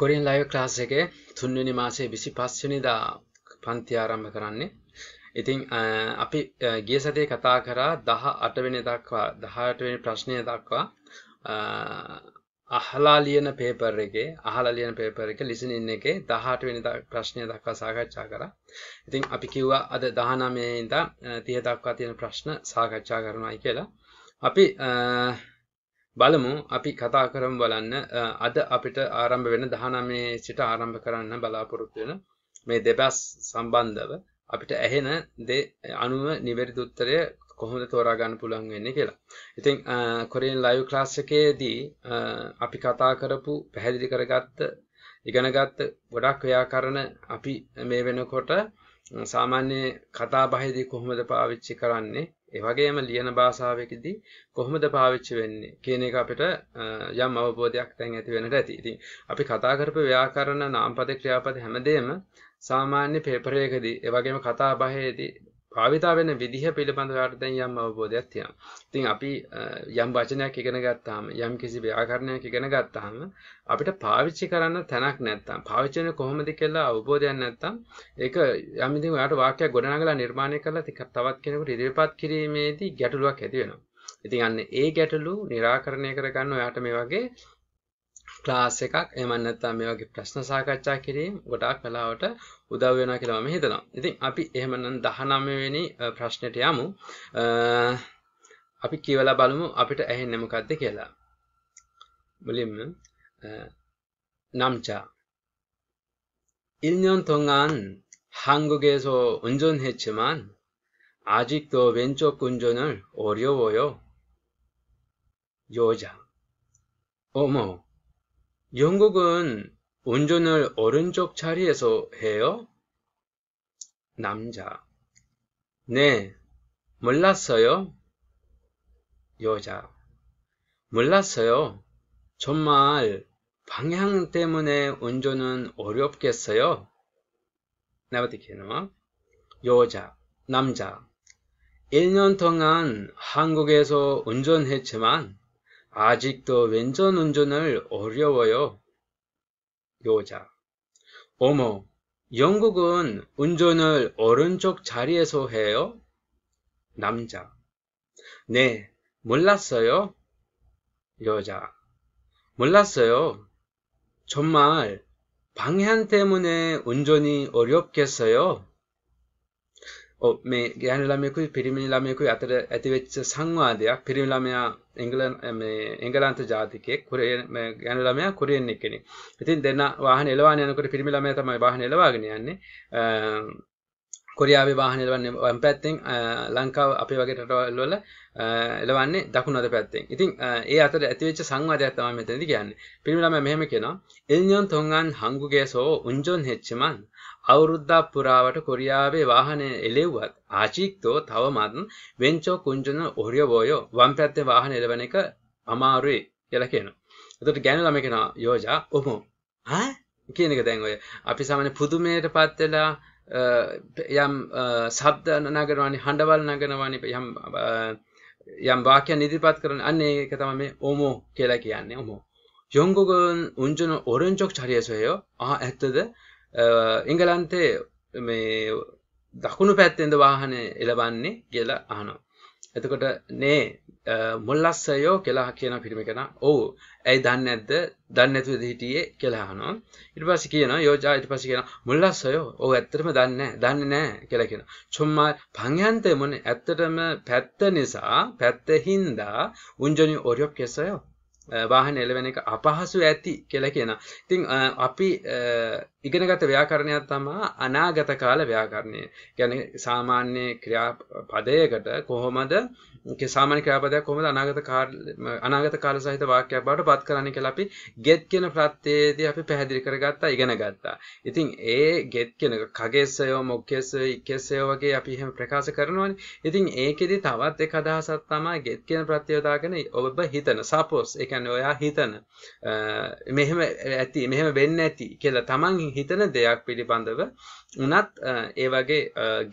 කොරින් live class එක තුන්වනි මාසේ විසි පස්වනිදා පන්ති ආරම්භ කරන්නේ ඉතිං අපි ගිය සතය කතා කරා දහ අටවෙන දක්වා දහටවෙනි ප්‍රශ්නය දක්වා අහලා ලියන පේපර් එක අහලා ලියන පේපර එක ලිසිනින්න එක දහට වෙනි ප්‍රශ්නය දක්වා සාකච්ඡා කරා ඉතිං අපි කිව්වා අද දහනමයන්ද තිය දක්වා තියෙන ප්‍රශ්න සාකච්ඡා කරනයි කියලා අපි බලමු අපි කතා කරම් බලන්න අද අපිට ආරම්භ වෙන දහනමේ සිට ආරම්භ කරන්න බලාපොරොත්තු වෙන මේ දෙබැස් සම්බන්ධව අපිට ඇහෙන දේ අනුව නිවැරදිඋත්තරය කොහොඳ තෝරාගන්න පුළන් වෙන්න කියලා. ඉතිං කොරින් ලයිව් ක්ලාස් එකේදී අපි කතා කරපු පැහැදිලි කරගත්ත ඉගෙනගත්ත ගොඩක් ව්‍යාකරණ අපි මේ වෙනකොට සාමාන්‍ය කතා බහිදී කොහොමද පාවිච්චි කරන්නේ ඒවගේම ලියන භාෂාවකදී කොහොමද පාවිච්චි වෙන්නේ කියන එක අපිට යම් අවබෝධයක් දැන් ඇති වෙනට ඇති. ඉතින් අපි කතා කරපු ව්‍යාකරණ නාමපද ක්‍රියාපද හැමදේම සාමාන්‍ය පේපරයකදී ඒ වගේම කතා බහේදී භාවිතා වෙන විදිහ පිළිබඳව දැන් යම් අවබෝධයක් තියෙනවා. ඉතින් අපි යම් වචනයක් ඉගෙන ගත්තාම යම් කිසි ව්‍යාකරණයක් ඉගෙන ගත්තාම අපිට පාවිච්චි කරන්න තැනක් නැත්තම් පාවිච්චි වෙන කොහොමද කියලා අවබෝධයක් නැත්තම් ඒක යම් ඉතින් ඔයාලට වාක්‍යයක් ගොඩනගලා නිර්මාණය කරලා තවත් කෙනෙකුට ඉදිරිපත් කිරීමේදී ගැටලුවක් ඇති වෙනවා. ඉතින් අන්න ඒ ගැටලු निराකරණය කරගන්න ඔයාට මේ වගේ ක්ලාස් එකක් එමන්නත්තම් මේ වගේ ප්‍රශ්න සාකච්ඡා කිරීම ගොඩාක් කලාවට උදව් වෙනවා කියලා මම හිතනවා. ඉතින් අපි එහෙමනම් 19 වෙනි ප්‍රශ්නෙට යමු. අපි කියවලා බලමු අපිට ඇහෙන්නේ මොකද්ද කියලා. මුලින්ම 남자 1년 동안 한국에서 운전했지만 아직도 왼쪽 운전을 어려워요. 여자 어머 영국은 운전을 오른쪽 자리에서 해요? 남자. 네, 몰랐어요. 여자. 몰랐어요. 정말 방향 때문에 운전은 어렵겠어요? 나바티케요 여자, 남자. 1년 동안 한국에서 운전했지만 아직도 왼전 운전을 어려워요. 여자 어머, 영국은 운전을 오른쪽 자리에서 해요? 남자 네, 몰랐어요. 여자 몰랐어요. 정말 방향 때문에 운전이 어렵겠어요? ඔව් මේ ගෑනු ළමයෙකුයි පිරිමිනි ළමයෙකුයි අතර ඇතිවෙච්ච සංවාදයක් පිරිමි ළමයා එංගලන් මේ එංගලන්ත ජාතිකයෙක් කුරියන් මේ ගෑනු ළමයා කුරියන් එක්කෙනෙක්. ඉතින් දෙන්න වාහන එලවාගෙන යනකොට පිරිමි ළමයා තමයි වාහන එලවාගෙන යන්නේ. කොරියාවේ වාහන එලවන්නේ වම් පැත්තෙන් ලංකාව අපේ වගේ රටවල් වල එලවන්නේ දකුණු අත පැත්තෙන්. ඉතින් ඒ අතර ඇතිවෙච්ච සංවාදයක් තමයි මෙතනදී කියන්නේ. පිරිමි ළමයා මෙහෙම කියනවා. "එල්නියොන් තොංගන් හංගුගේ සෝ උන්ජොන් හෙච්චමන්" අවුරුද්දක් පුරාවට කොරියාවේ වාහනය එලෙව්වත් ආචීක්තෝ තවමත් වෙන්චෝ කුංජන ඔරිය බෝයෝ වම් පැත්තේ වාහන එලවන එක අමාරුයි කියලා කියනවා. එතකොට ගෑනු ළමයි කියනවා යෝජා ඔහොම ඈ කියන එක දැන් ඔය අපි සාමාන්‍ය පුදුමයට පත් වෙලා යම් ශබ්ද නගනවානේ හඬවල් නගනවානේ යම් යම් වාක්‍යයන් ඉදිරිපත් කරන අන්න ඒක තමයි මේ ඕමෝ කියලා කියන්නේ ඕමෝ යොංගුගන් උන්ජන ඔරෙන්ජොක් චරියසය ආ ඇත්තද ඉංගලන්තේ මේ දකුණු පැත්තෙන්ද වාහනය එලබන්නේ කියලා අහනවා. එතකොට නේ මුල්ලස්සයෝ කෙලා කියන පිරිමි කෙන ඔවු ඇයි දන්න ඇද දන්න ඇතුව හිටියේ කෙලාහනවා ඉට පස කියන යෝජා ඉට පස කියෙන මුල්ලස්සයෝ ඕ ඇත්තරම දන්න දන්න නෑ කෙලකෙන චුම්මා පංයන්තය මොන ඇත්තටම පැත්ත නිසා පැත්ත හින්දා උන්ජනි ඔරියොප් කෙසයෝ වාහන එලවෙන එක අපහසු ඇති කියලා කියන. ඉතින් අපි ඉගෙනගත ව්‍යාකරණයක් තමා අනාගත කාල ව්‍යාකරණය. කියන්නේ සාමාන්‍ය ක්‍රියාපදයකට කොහොමද සාමාන ක්‍රාපදයක් කොමද අනාගත අනාගත කාල සහිත වාක්‍යයක් බවට පත් කරන්න කියලා අපි ගෙත් කියන ප්‍රත්‍යයේදී අපි පැහැදිලි කරගත්තා ඉගෙන ගත්තා. ඉතින් ඒ ගෙත් කියන කගේසයෝ මොක්කේසයෝ ඉක්කේසයෝ වගේ අපි එහෙම ප්‍රකාශ කරනවනේ. ඉතින් ඒකෙදි තවත් එක අදහසක් තමයි ගෙත් කියන ප්‍රත්‍යය දාගෙන ඔබ හිතන සපෝස් ඒ කියන්නේ ඔයා හිතන මෙහෙම ඇති මෙහෙම වෙන්න ඇති කියලා තමන් හිතන දෙයක් පිළිබඳව උනත් ඒ වගේ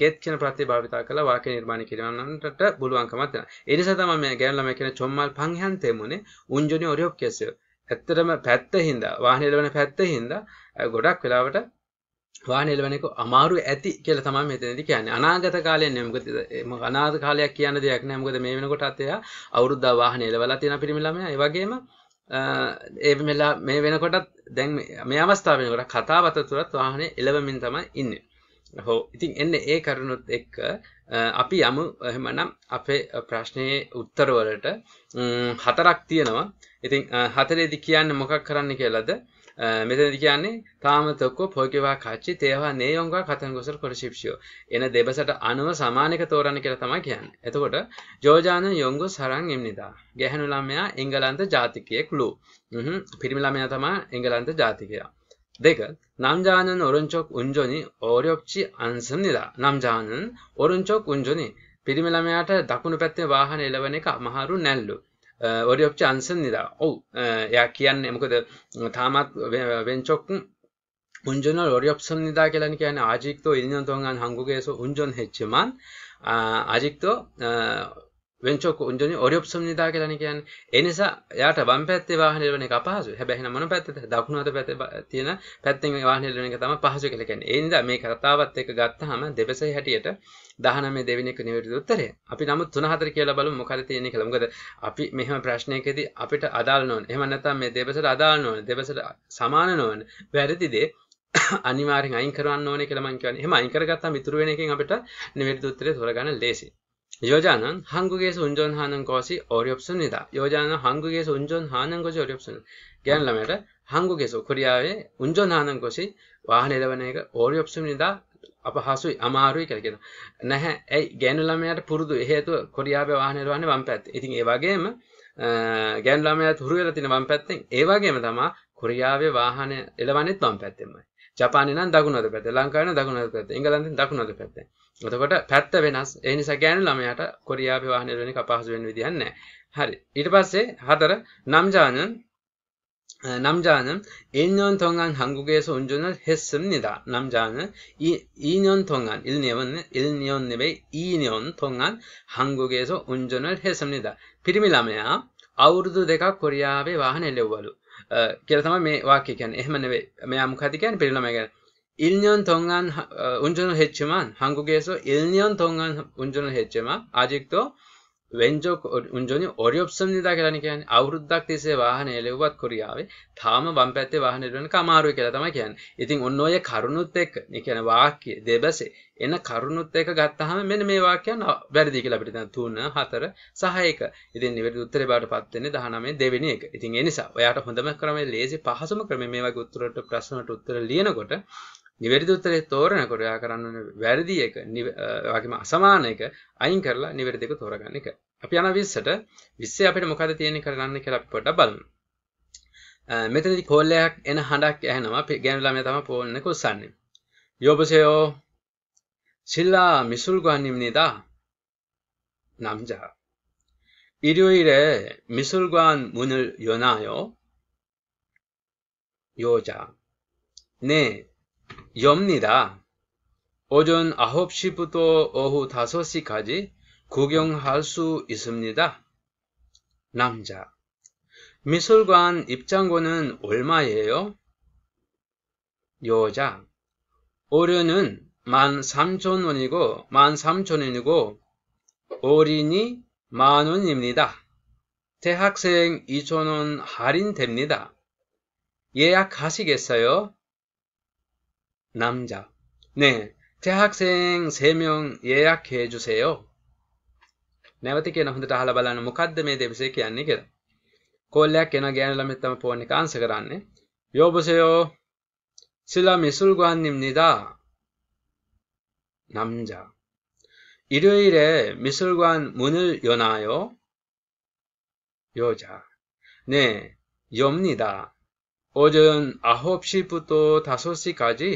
ගෙත් කියන ප්‍රත්‍යය භාවිතා කරලා වාක්‍ය නිර්මාණ කිරීමකට පුළුවන්කමක් තියෙනවා. ඒ නිසා තමයි මේ ගෑනු ළමයි කියන චොම්මල් පංහන් තෙමුනේ උන්ජොනි ඔරියක් කියසෙ. ඇත්තටම පැත්තින්ද වාහනේ එළවෙන පැත්තින්ද ගොඩක් වෙලාවට වාහනේ එළවෙනක අමාරු ඇති කියලා තමයි මෙතනදී කියන්නේ. අනාගත කාලය නෙමෙයි. මොකද අනාගත කාලයක් කියන දෙයක් නෑ. මොකද මේ වෙනකොටත් එයා අවුරුද්දා වාහනේ එළවලා තියෙන පිරිමි ළමයා. ඒ වගේම ඒ මෙලා මේ වෙනකොටත් දැන් මේ අවස්ථාවෙනකොට කතාවත තුරත් වාහනේ එලවමින් තමයි ඉන්න හෝ ඉතින් එන්න ඒ කරුණුත් එක්ක අපි යමු එහෙමනම් අපේ ප්‍රශ්නයේ උත්තරවලට හතරක් තියෙනවා ඉතින් හතරේදි කියන්න මොකක් කරන්න කියලද මෙතනදි කියන්නේ කාමතොක්කෝ පොයකවා කච්චි තේවා නේයොංගා කතන ගොසල් කොරශිප්ෂියෝ. එන දෙබසට අනුව සමානක තෝරන්න කියලා තමයි කියන්නේ. එතකොට ජෝජාන යොංගු සරන් එම්නිදා. ගැහැණු ළමයා එංගලන්ත ජාතිකයෙක් ලු. හ්ම් පිරිමි ළමයා තමයි එංගලන්ත ජාතිකයා. දෙක 남자는 오른쪽 운전이 어렵지 않습니다. 남자는 오른쪽 운전이 පිරිමි ළමයාට දකුණු පැත්තේ වාහන එලවන එක අමාරු නැල්ලු. 어렵지 않습니다. 오, 야기한 뭐그 어, 다만 어, 왼쪽 운전을 어렵습니다. 그러니까 아직도 1년 동안 한국에서 운전했지만 아, 아직도 어, වෙන්චෝක උන්ජනි ඔරියොප්සම්නිදා කියලානේ කියන්නේ. ඒ නිසා යාට වම් පැත්තේ වාහනේ එළවෙන එක අපහසුයි. හැබැයි එහෙනම් මොන පැත්තේද? දකුණු අත පැත්තේ තියෙන පැත්තෙන් වාහනේ එළවෙන එක තමයි පහසු කියලා කියන්නේ. ඒ නිසා මේ කතාවත් එක්ක ගත්තාම දෙපසෙහි හැටියට 19 දෙවෙනි එක නිවැරදි උත්තරය. අපි නමුත් 3 4 කියලා බලමු මොකද තියෙන්නේ කියලා. මොකද අපි මෙහෙම ප්‍රශ්නයකදී අපිට අදාළ නොවන. එහෙම නැත්නම් මේ දෙපසට අදාළ නොවන. දෙපසට සමාන නොවන වැරදි දේ අනිවාර්යෙන් අයින් කරවන්න ඕනේ කියලා මම කියන්නේ. එහෙම අයින් කරගත්තාම ඉතුරු වෙන එකෙන් අපිට නිවැරදි උත්තරේ තෝරගන්න ලේසියි. 여자는 한국에서 운전하는 것이 어렵습니다. 여자는 한국에서 운전하는 것이 어렵습니다. 그러니까 한국에서 코리아에 운전하는 것이 와하네다바네가 어렵습니다. අප හසුයි අමාරුයි කියලා කියනවා. නැහැ. ඇයි ගෑනු ළමයාට පුරුදු හේතුව කොරියාවේ වාහනේ වහන්නේ වම් පැත්තේ. ඉතින් ඒ වගේම ගෑනු ළමයාත් හුරු වෙලා තියෙන වම් පැත්තෙන් ඒ වගේම තමයි කොරියාවේ වාහනේ එළවන්නේත් වම් පැත්තෙමයි. ජපානේ නම් දකුණු අත පැත්තේ, ලංකාවේ නම් දකුණු අත පැත්තේ, එංගලන්තේ දකුණු අත පැත්තේ. එතකොට පැත්ත වෙනස් ඒ නිසා ගෑනු ළමයාට කොරියාවේ වාහනේ වෙන එක අපහසු වෙන විදිහක් නැහැ. හරි. ඊට පස්සේ හතර නම්ජානන් 남자는 1년 동안 한국에서 운전을 했습니다. 남자는 2, 2년 동안, 1년은 1년 내에 2년 동안 한국에서 운전을 했습니다. පිරිමිලාමයා අවුරුදු දෙකක් කොරියාවේ වාහන එල්ලවවලු. කියලා තමයි මේ වාක්‍ය කියන්නේ. එහෙම නෙවෙයි. මෙයා මොකද කියන්නේ පිරිමිලාමයා කියන්නේ 1년 동안 운전을 했지만 한국에서 1년 동안 운전을 했지만 아직도 왼쪽 운전이 어렵습니다. 그러니까 අවුරුද්දක් තිස්සේ වාහනේ එලෙව්වත් කොරියාවේ තාම වම් පැත්තේ වාහනේ එලවන්නක අමාරුයි කියලා තමයි කියන්නේ. ඉතින් ඔන්න ඔය කරුණුත් එක්ක, ඒ කියන්නේ වාක්‍ය දෙබසේ එන කරුණුත් එක්ක ගත්තාම මෙන්න මේ වාක්‍යයන් වැරදි කියලා අපිට දැන් 3, 4, සහ 1. ඉතින් නිවැරදි උත්තරේ බාටපත් වෙන්නේ 19 දෙවෙනි එක. ඉතින් ඒ නිසා ඔයාට හොඳම ක්‍රමය ලේසි පහසුම ක්‍රමය මේ වගේ උත්තරවලට ප්‍රශ්නවලට උත්තර ලියනකොට නිවැරදි උත්තරේ තෝරනකොට යා කරන්න වැරදි එක වගේම අසමාන එක අයින් කරලා නිවැරදි එක තෝරගන්න එක. අපි යන 20ට 20 අපිට මොකද තියෙන්නේ කරන්න කියලා අපි පොඩ්ඩක් බලමු. මෙතනදි කෝල්ලයක් එන හඬක් ඇහෙනවා ගෑනු ළමයා තමයි ෆෝන් එක උස්සන්නේ. යෝබසයෝ 실라 미술관입니다. 남자. 일요일에 미술관 문을 여나요? 여자. 네, 엽니다. 오전 9시부터 오후 5시까지 구경할 수 있습니다. 남자 미술관 입장권은 얼마예요? 여자 오류는 13,000원이고 13,000원이고 어린이 만원입니다. 대학생 2,000원 할인됩니다. 예약하시겠어요? 남자. 네. 대학생 3명 예약해 주세요. නැවත කියන හොඳට අහලා බලන්න මොකද්ද මේ දෙපසේ කියන්නේ කියලා. කෝල්ලයක් එන ගෑනු ළමයි තම ෆෝන් එක ආන්සර් කරන්නේ. 여보세요. 실람 미술관입니다. 남자. 일요일에 미술관 문을 여나요? 여자. 네, 엽니다. 오전 9시부터 5시까지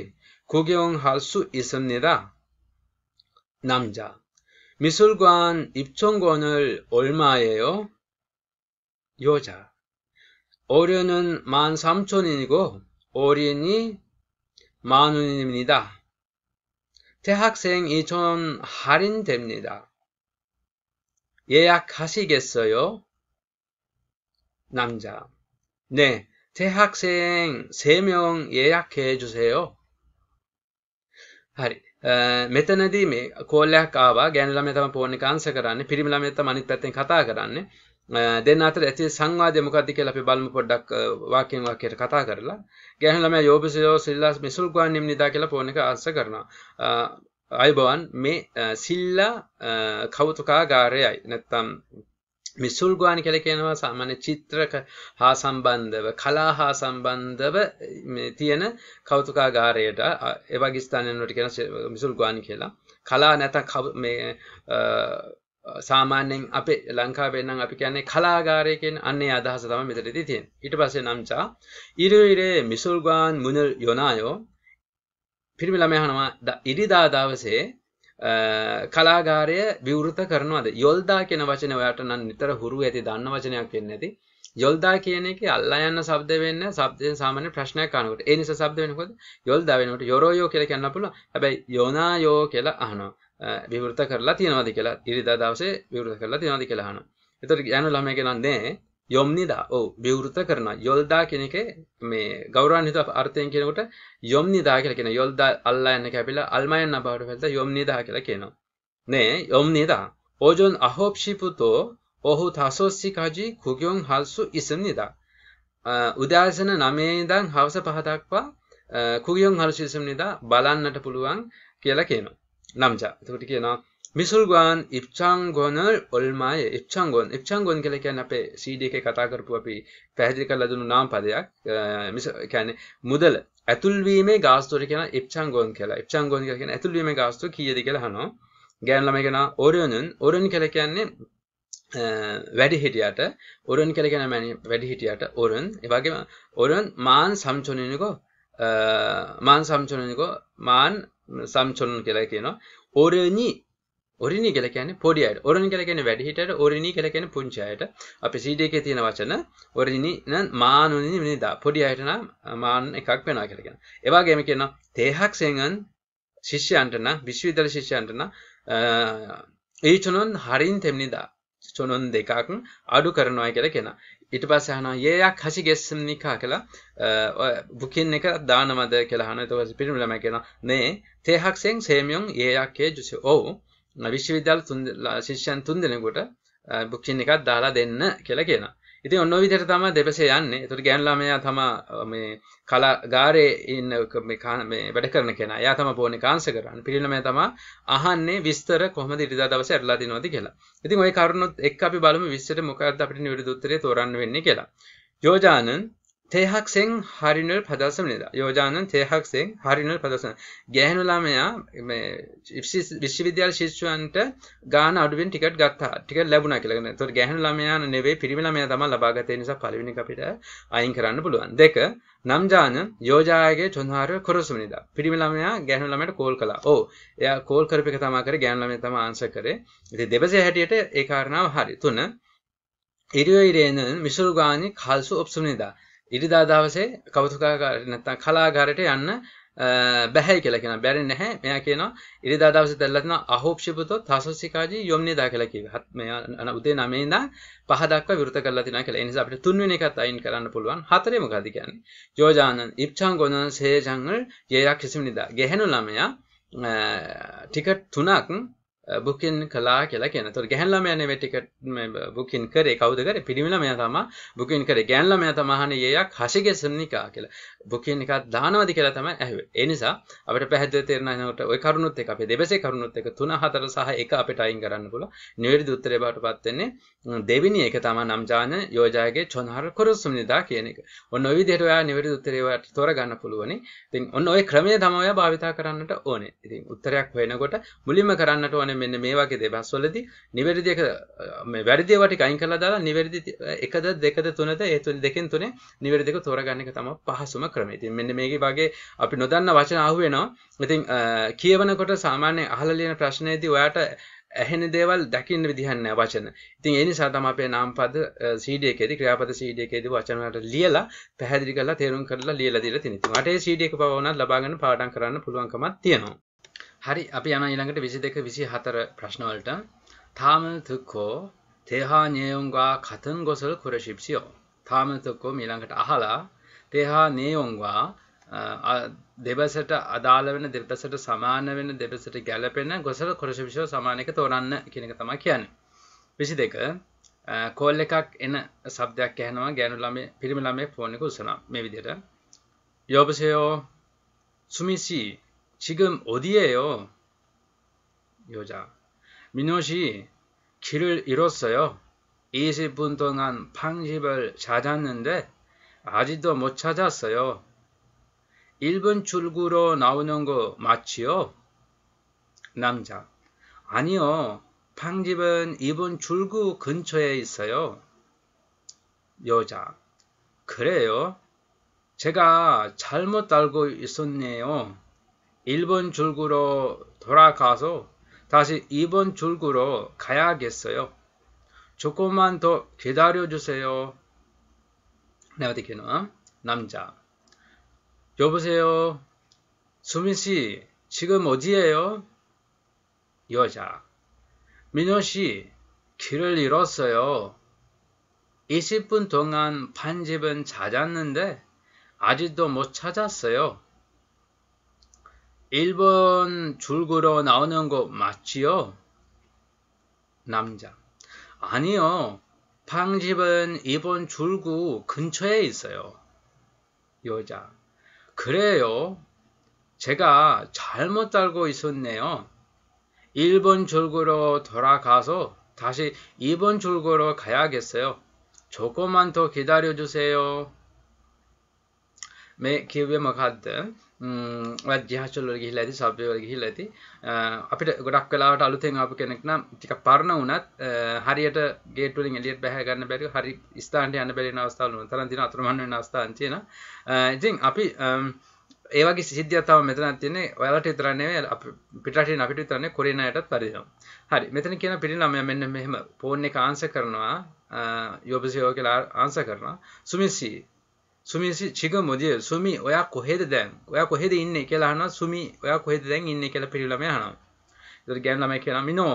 구경할 수 있습니다. 남자 미술관 입촌권을 얼마예요? 여자 어른은 13,000원이고 어린이 만원입니다. 대학생 2 0 0 0 할인됩니다. 예약하시겠어요? 남자 네, 대학생 3명 예약해 주세요. හරි මෙතනදී මේ කෝල්ලයක් ආවා ගෑනලම තම පෝර්ණි කාංස කරන්න පිරිමිලමෙත්ත මනිත් පැත්තෙන් කතා කරන්න දෙන්න අතර ඇති සංවාදය මොකක්ද කියලා අපි බලමු පොඩ්ඩක් වාක්‍යයෙන් වාක්‍යයට කතා කරලා ගෑනු ළමයා යෝබිසයෝ සිල්ලාස් මිසුල් ගුවන් නිම්නිදා කියලා පෝර්ණික ආස කරනවා අයිබවන් මේ සිල්ලා කෞතුකාගාරයයි නැත්තම් මිසුල් ගානි කියලා කියනවා සාමාන්‍ය චිත්‍රක හා සම්බන්ධව කලා හා සම්බන්ධව තියෙන කෞතුකාගාරයට ඒ වගේ ස්ථානවල කියන මිසුල් ගානි කියලා කලා නැත මේ සාමාන්‍යයෙන් අපේ ලංකාවේ නම් අපි කියන්නේ කලාගාරය කියන අන්නේ අදහස තමයි මෙතනදී තියෙන්නේ. ඊට පස්සේ නම්චා ඉරිරේ මිසුල් ගාන් මුනල් යොනායෝ පිරිමි ළමයා හනවා ඉරිදා දවසේ කලාගාරය විවෘත කරනවාද යොල්දා කියන වචන ඔයාට නම් නිතර හුරු ඇති දන්න වචනයක් වෙන්න ඇති යොල්දා කියන එක අල්ලා යන්න ශබ්ද වෙන්න ශබ්දයෙන් සාමාන්‍ය ප්‍රශ්නයක් අහනකොට ඒ නිසා ශබ්ද වෙනකොට යොල්දා වෙනකොට යොරෝයෝ කියලා කියන්න පුළුවන් හැබැයි යෝනායෝ කියලා අහනවා විවෘත කරලා තියනවාද කියලා ඉරිදා දවසේ විවෘත කරලා තියනවාද කියලා අහනවා එතකොට යන ළමයා කියන්නේ යොම්නිදා ඕ විවෘත කරන යොල්දා කෙනෙක මේ ගෞරාන්විත අර්ථයෙන් කියනකොට යොම්නිදා කියලා කියන යොල්දා අල්ලා යන කැපිලා අල්මයන් බවට පැත්ත යොම්නිදා කියලා කියනවා නේ යොම්නිදා ඕජොන් අහෝප්ෂිපුතෝ ඔහු තසොස්සිකාජි කුගියොන් හල්සු ඉසම්නිදා උදාසන නමේදන් හවස පහදක්වා කුගියොන් හල්සු ඉසම්නිදා බලන්නට පුළුවන් කියලා කියනවා නම්ජා එතකොට කියනවා මිසුල්ගන් ඉප්චාංගොනල් ඔල්මය ඉප්චාංගොන් ඉප්චාංගොන් කියල කියන්න අපේ සඩක කතා කරපු අපි පැහදිි කල් ලදුණු නාම් පදයක් කැන මුදල ඇතුල්වීම ගාස්තුර කියෙන ඉප්චාංගොන් කියලා ඉප්චාංගොන් කියෙන ඇතුල්වීම ගාස්තු කියද කියල හනෝ ගෑන්ලම කෙන ඔරයනුන් ඔරන් කළ කියන්නේ වැඩි හිටියට ඔරන් කළ ගැන මැනි වැඩි හිටියට ඔරන් එවගේම ඔරන් මාන් සම්චනනකෝ මාන් සම්චනනකෝ මාන් සම්චොනන් කියලා කියනවා ඕරයනී ඔරිනි කියලා කියන්නේ පොඩි අයට. ඔරිනි කියලා කියන්නේ වැඩි හිටයට, ඔරිනි කියලා කියන්නේ පුංචි අයට. අපේ CD එකේ තියෙන වචන ඔරිනි නම් මානුනි නිදා. පොඩි අයට නම් මාන එකක් වෙනවා කියලා කියනවා. ඒ වගේම කියනවා තේහක්සෙන්න් ශිෂ්‍යයන්ට නම් විශ්වවිද්‍යාල ශිෂ්‍යයන්ට නම් ඒචනොන් හරින් තෙම්නිදා. චොනොන් දෙකක් අඩු කරනවා කියලා කියනවා. ඊට පස්සේ අහනවා යේයක් හසි ගෙස්සම් නිකා කියලා බුකින් එක දානවද කියලා අහනවා. ඊට පස්සේ පිරිමි ළමයා කියනවා නේ තේහක්සෙන් සේමියොන් යේයක් හේජුසි. ඔව් විශ්වවිද්‍යාල ශිෂ්‍යයන් තුන් දෙනෙකුට බුක්ෂන් එකක් දාලා දෙන්න කියලා කියනවා. ඉතින් ඔන්න ඔය විදිහට තමයි දෙපසේ යන්නේ. ඒතකොට ගෑනු ළමයා තමයි මේ කලාගාරේ ඉන්න මේ වැඩ කරන කෙනා. එයා තමයි බෝනේ කාංශ කරන්නේ. පිළිල ළමයා තමයි අහන්නේ විස්තර කොහොමද ඉරිදා දවසේ ඇරලා දිනවද කියලා. ඉතින් ওই කරුණොත් එක්ක අපි බලමු විශ්වයට මොකක්ද අපිට නිවිද උත්තරේ තෝරන්න වෙන්නේ කියලා. ජෝජානන් 대학생 할인을 받았습니다. 여자는 대학생 할인을 받았습니다. ගැහැණු ළමයා මේ විශ්වවිද්‍යාල ශිෂ්‍යයන්ට ගාන අඩුවෙන් ටිකට් ගත්තා. ටිකට් ලැබුණා කියලා. ඒතකොට ගැහැණු ළමයා නෙවෙයි පිරිමි ළමයා තමයි ලබාගත්තේ නිසා පළවෙනි එක අපිට අයින් කරන්න පුළුවන්. දෙක නම්ජාන යෝජාගේ චොන්හාරය කරොසුමිනිදා. පිරිමි ළමයා ගැහැණු ළමයට කෝල් කළා. ඔව්. එයා කෝල් කරපු එක තමයි කරේ ගැහැණු ළමයා තමයි ආන්සර් කරේ. ඉතින් දෙපසේ හැටියට ඒ කාරණාව හරි. තුන ඉරියෝ ඉරේන මිසුරුගානි කල්සු ඔප්සුමිනිදා. ඉරිදා දවසේ කෞතුකාගාරයට නැත්නම් කලාගාරයට යන්න බැහැයි කියලා කියනවා. බැරි නැහැ. මෙයා කියනවා ඉරිදා දවසේ දැල්ලා තියෙනවා අහෝපෂිපතෝ තසොසිකාජී යොම්නිදා කියලා කියනවා. මෙයා උදේ 9 ඉඳන් 5 දක්වා විරුත කරලා තියෙනවා කියලා. ඒ නිසා අපිට තුන්වෙනි එකත් අයින් කරන්න පුළුවන්. හතරේ මොකද කියන්නේ? යෝජානන් ඉප්චං ගොනන් සේජංගල් යේයක් කිසිම නිදා. ගැහැණු ළමයා ටිකට් තුනක් බුකින් කලා කියලා කියන තොර ගැහැල්ලම යන වෙටිකට බුකින් කරේ කවුද කරේ පිරිමිලම යා තමා බුකින් කරේ ගැහැල්ලම යා තමාහන යේයක් හසිගේ සම්නිකා කියලා බුකින් එකක් දානවද කියලා තමයි ඇහුවේ ඒ නිසා අපිට පැහැදිලිව තේරෙනවට ওই කරුණුත් එක අපේ දෙබසේ කරුණුත් එක 3 4 සහ 1 අපිට අයින් කරන්න පුළුවන් නිවැරදි උත්තරේ බාටපත් වෙන්නේ දෙවෙනි එක තමයි නම්ජාන යෝජාගේ චොනහර කරොසුම්නිදා කියන එක ඔන්න ඔය විදිහට ඔයා නිවැරදි උත්තරේ වට තෝරගන්න පුළුවනි ඉතින් ඔන්න ඔය ක්‍රමය තමයි ඔයා භාවිතා කරන්නට ඕනේ ඉතින් උත්තරයක් වෙනකොට මුලින්ම කරන්නට ඕනේ මෙන්න මේ වගේ දෙබස්වලදී නිවැරදි එක මේ වැරදි ඒවා ටික අයින් කරලා දාලා නිවැරදි එකද දෙකද තුනද ඒ තුන දෙකෙන් තුනේ නිවැරදි එක තෝරගන්න එක තමයි පහසුම ක්‍රමය. ඉතින් මෙන්න මේකේ වගේ අපි නොදන්න වචන අහුවෙනවා. ඉතින් කියවනකොට සාමාන්‍ය අහලා ලියන ප්‍රශ්නයේදී ඔයාට ඇහෙන දේවල් දකින්න විදිහන්න වචන ඉතින් ඒ නිසා තම අපේ නාම්පද සීඩියකෙද ක්‍රියාපද සීඩියකෙද වචනට ලියලා පැහැදිලි කරලා තේරුම් කරලා ලියලා දීලා තියෙනවා. මට ඒ සීඩියක බව වුණත් ලබා ගන්න පාඩම් කරන්න පුළුවන්කමක් තියෙනවා. හරි අපි යන ඊළඟට විසි දෙක විසි හතර ප්‍රශ්නවලට තාමල් තුක්කෝ තේහා නේයුන්ගවා කතන් ගොසල් කුරශිප්සියෝ තාමල් තුක්කෝ මීළඟට අහලා තේහා නේයුන්වා දෙබසට අදාළ වෙන දෙපසට සමාන වෙන දෙපසට ගැලපෙන ගොසල කුරශිපිෂෝ සමානක තෝරන්න කෙනෙක තම කියන්නේ. විසි දෙක කෝල් එකක් එන සබ්දයක් ඇහනවා ගෑනු ළමේ පිරිමි ළමේ ෆෝන් එක උසනවා මේ විදිහට යෝබසයෝ සුමිසී 지금 어디에요? 여자. 민호 씨, 길을 잃었어요. 20분 동안 방집을 찾았는데 아직도 못 찾았어요. 1번 출구로 나오는 거 맞지요? 남자. 아니요. 방집은 2번 출구 근처에 있어요. 여자. 그래요? 제가 잘못 알고 있었네요. 1번 줄구로 돌아가서 다시 2번 줄구로 가야겠어요. 조금만 더 기다려주세요. 내가 네, 듣기는 남자 여보세요. 수민씨 지금 어디에요? 여자 민호씨 길을 잃었어요. 20분 동안 판집은 찾았는데 아직도 못 찾았어요. 1번 줄그로 나오는 거 맞지요? 남자. 아니요. 방집은 2번 줄구 근처에 있어요. 여자. 그래요. 제가 잘못 알고 있었네요. 1번 줄구로 돌아가서 다시 2번 줄구로 가야겠어요. 조금만 더 기다려주세요. 매 기회 뭐 가든. ජහචල්ල ගිහිල ඇති සබ්‍යවල ගිහිල ඇති අපිට ගොඩක් කලාට අලුතෙන් අප කෙනෙක්න ටික පරණ වනත් හරියට ගේටලින් එලියට බැහගන්න බැරි හරි ස්ථාන්ට යන්න බැරි අවස්ථාවලන තරන්තින අතුරමන්න අවස්ථාන්චයන ඉතින් අපි ඒවගේ සිද්ධියතාව මෙතන තියන්නේ ඔයාලට විතරන්නේ පිටට අපිට විතරන්නේ කොරනයටත් පරිදම් හරි මෙතන කියන පිරිනමය මෙන්න මෙහෙම පෝර්ණ එක ආන්ස කරනවා යෝබසියෝ කියලා ආන්ස කරනවා සුමිසී සුමි චිගම් මොදිය සුමි ඔයා කොහෙද දැන් ඔයා කොහෙද ඉන්නේ කියලා අහනවා සුමි ඔයා කොහෙද දැන් ඉන්නේ කියලා පිරි ළමයා අහනවා ඒතර ගෑනු ළමයා කියනවා මිනෝ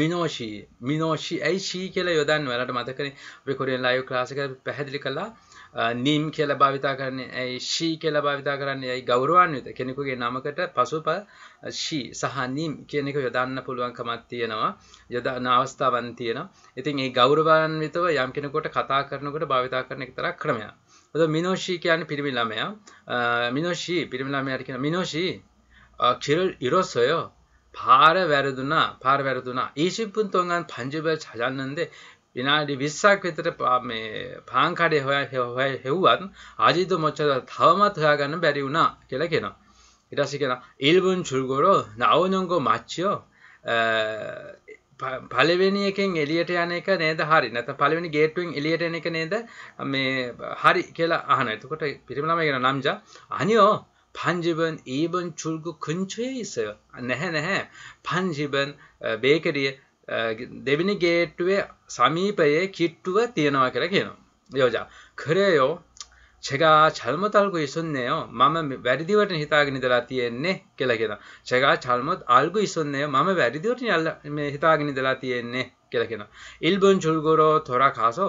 මිනෝෂී මිනෝෂී ඇයි ෂී කියලා යොදන්නේ ඔයාලට මතකනේ අපි කොරියන් ලයිව් ක්ලාස් එකේ පැහැදිලි කළා නීම් කියලා භාවිතා කරන්නේ ඇයි ෂී කියලා භාවිතා කරන්නේ ඇයි ගෞරවාන්විත කෙනෙකුගේ නමකට පසුප ෂී සහ නීම් කියන එක යොදන්න පුළුවන්කමක් තියෙනවා යොදන අවස්ථාවන් තියෙනවා ඉතින් ඒ ගෞරවාන්විතව යම් කෙනෙකුට කතා කරනකොට භාවිතා කරන එක තරක් ක්‍රමයක් මිනෝෂී කියන පිරිමි ළමයා මිනෝෂී පිරිමි ළමයාට කියන මිනෝෂී 길을 잃었어요. පාර වැරදුනා. පාර වැරදුනා. 20분 동안 반집을 찾았는데 විනාඩි 20ක් විතර මේ පාන් කඩේ හොයා හෙව්වත් 아직도 못 찾아 තවමත් හොයාගන්න බැරි වුණා කියලා කියනවා. ඊට පස්සේ කියනවා 1분 줄거로 나오는 거 맞죠? පලවෙනි එකෙන් එලියට යන එක නේද හරි නැත පලවෙනි ගේටුවෙන් එලියට එන එක නේද මේ හරි කියලා අහන එතකොට පිරිමලම ගෙන නම්ජ අනියෝ පංජිබන් ඒබන් චුල්ගු කුංචේ ඉසය නැහැ නැහැ පංජිබන් බේකරිය දෙවිනි ගේට්ටුවේ සමීපයේ කිට්ටුව තියෙනවා කියලා කියනවා යෝජා කරයෝ 제가 잘못 알고 있었네요. 마ම වැරදිවට හිතාගෙන ඉඳලා තියෙන්නේ කියලා කියනවා. 제가 잘못 알고 있었네요. 마ම වැරදිවට මේ හිතාගෙන ඉඳලා තියෙන්නේ කියලා කියනවා. 일본 줄거로 돌아가서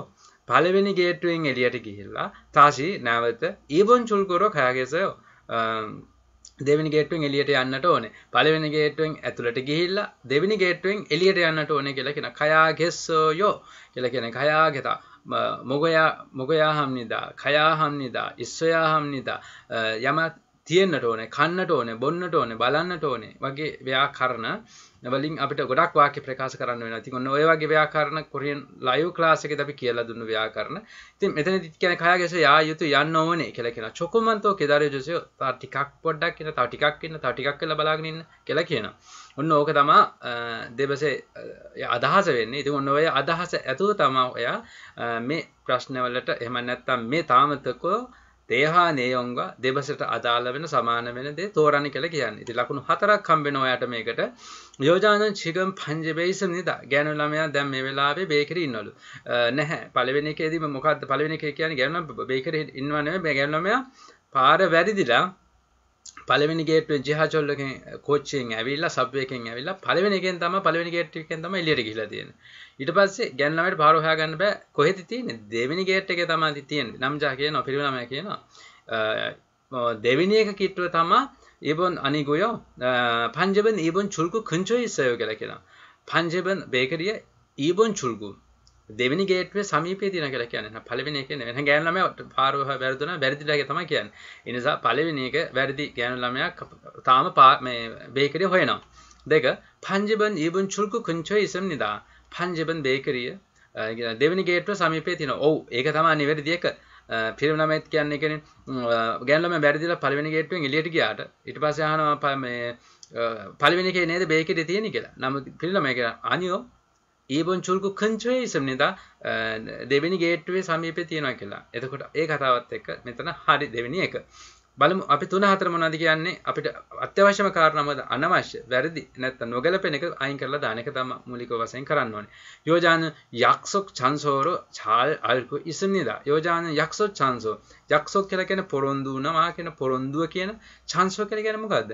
발레베니 게이트වෙන් එළියට ගිහිල්ලා 다시 නැවත 일본 줄거로 가야겠어요. දෙවෙනි ගේට්ටුවෙන් එළියට යන්නට ඕනේ. පළවෙනි ගේට්ටුවෙන් ඇතුළට ගිහිල්ලා දෙවෙනි ගේට්ටුවෙන් එළියට යන්නට ඕනේ කියලා කියන කයාගෙස්සයෝ කියලා කියන කයාගෙතා. 뭐, 먹어야, 먹어야 합니다. 가야 합니다. 있어야 합니다. 어, 야마, තියෙන්න්නට ඕනේ කන්නට ඕනේ බොන්නට ඕනේ බලන්නට ඕනේ වගේ ව්‍යාකරණ වලින් අපිට ගොඩක් වාක්‍ය ප්‍රකාශ කරන්න වෙනවා. ඉතින් ඔන්න ඔය වගේ ව්‍යාකරණ කොරියන් ලයිව් ක්ලාස් එකේදී අපි කියලා දුන්න ව්‍යාකරණ. ඉතින් මෙතනදි කියන්නේ කයගේස යා යුතු යන්න ඕනේ කියලා කියනවා. චොකොමන්තෝ කෙදාරිය ජොසියෝ තා ටිකක් පොඩ්ඩක් ඉන්න තා ටිකක් ඉන්න තා ටිකක් කියලා බලාගෙන ඉන්න කියලා කියනවා. ඔන්න ඕක තමයි දෙබසේ අදහස වෙන්නේ. ඉතින් ඔන්න ඔය අදහස ඇතුළු තමයි ඔයා මේ ප්‍රශ්න වලට එහෙම නැත්නම් මේ තාමතකෝ තේහා නේයොංග දෙබසට අදාළ වෙන සමාන වෙන දේ තෝරණ කියලා කියන්නේ. ඉතින් ලකුණු හතරක් හම්බෙනවා ඔයාට මේකට. යෝජානන් චිගම් පංජබේස නිදා ගෑනු ළමයා දැන් මේ වෙලාවේ බේකරි ඉන්නවලු. නැහැ. පළවෙනි එකේදී මොකද්ද පළවෙනි එකේ කියන්නේ ගෑනු ළමයා බේකරි ඉන්නව නෙමෙයි මේ ගෑනු ළමයා පාර වැරදිලා පලවෙනි ගේට ජහචොල්ලක කෝච්චෙන් ඇවිල්ලා සබ්යකෙන් ඇවිල්ලා පලවෙනිගෙන් තම පලවෙනි ගේට්ිකෙන් තම එලියට ගිහිලා තියෙන ඊට පස්සේ ගැන්නමට පාරහයා ගන්න බෑ කොහෙද තියෙන්නේ දෙවෙනි ගේට් එකේ තමයි තියෙන්නේ නම් ජා කියනවා පිරිවලම කියනවා eh, දෙවෙනි එක කිට්ටුව තමයි 이번 아니고요 반집은 이번 출구 근처에 있어요 කියලා කියනවා 반집은 베이커리에 이번 출구 දෙවනි ගේට්වේ සමීපේ තියෙන කියලා කියන්නේ පළවෙනි එක නෙවෙයි ගෑනු ළමයා පාරව වැරදුන වැරදිලා තමයි කියන්නේ ඒ නිසා පළවෙනි එක වැරදි ගෑනු ළමයා තාම මේ බේකරිය හොයනවා දෙක පංජබන් ඊබන් චුල්කු කුංචෝ ඉසම් නිදා පංජබන් බේකරිය දෙවනි ගේට්ව සමීපේ තියෙන ඔව් ඒක තමයි නිවැරදි එක පිරිම ළමයිත් කියන්නේ කෙනේ ගෑනු ළමයා වැරදිලා පළවෙනි ගේට්වෙන් එළියට ගියාට ඊට පස්සේ අහනවා මේ පළවෙනි එකේ නේද බේකරිය තියෙන්නේ කියලා නමුත් පිරිම ළමයා කියලා අනියෝ ඊබොන් චුල්කු කංචවේ ඉසම්නිදා දෙවැනි ගේට්ටුවේ සමීපය තියෙනවා කියලා එතකොට ඒ කතාවත් එක්ක මෙතන හරි දෙවැනි එක බලමු අපි තුන හතර මොනවද කියන්නේ අපිට අත්‍යවශ්‍යම කාරණාමද අනවශ්‍ය වැරදි නැත්නම් නොගැලපෙන එක අයින් කරලා දාන එක තමයි මූලික වශයෙන් කරන්න ඕනේ යෝජාන යක්ෂොක් චන්සෝරු ඡාල් අල්කු ඉසනිදා යෝජාන යක්ෂොක් චන්සෝ යක්ෂෝ කියලා කියන්නේ පොරොන්දු වුණා කියන පොරොන්දුව කියන චන්සෝ කියලා කියන්නේ මොකද්ද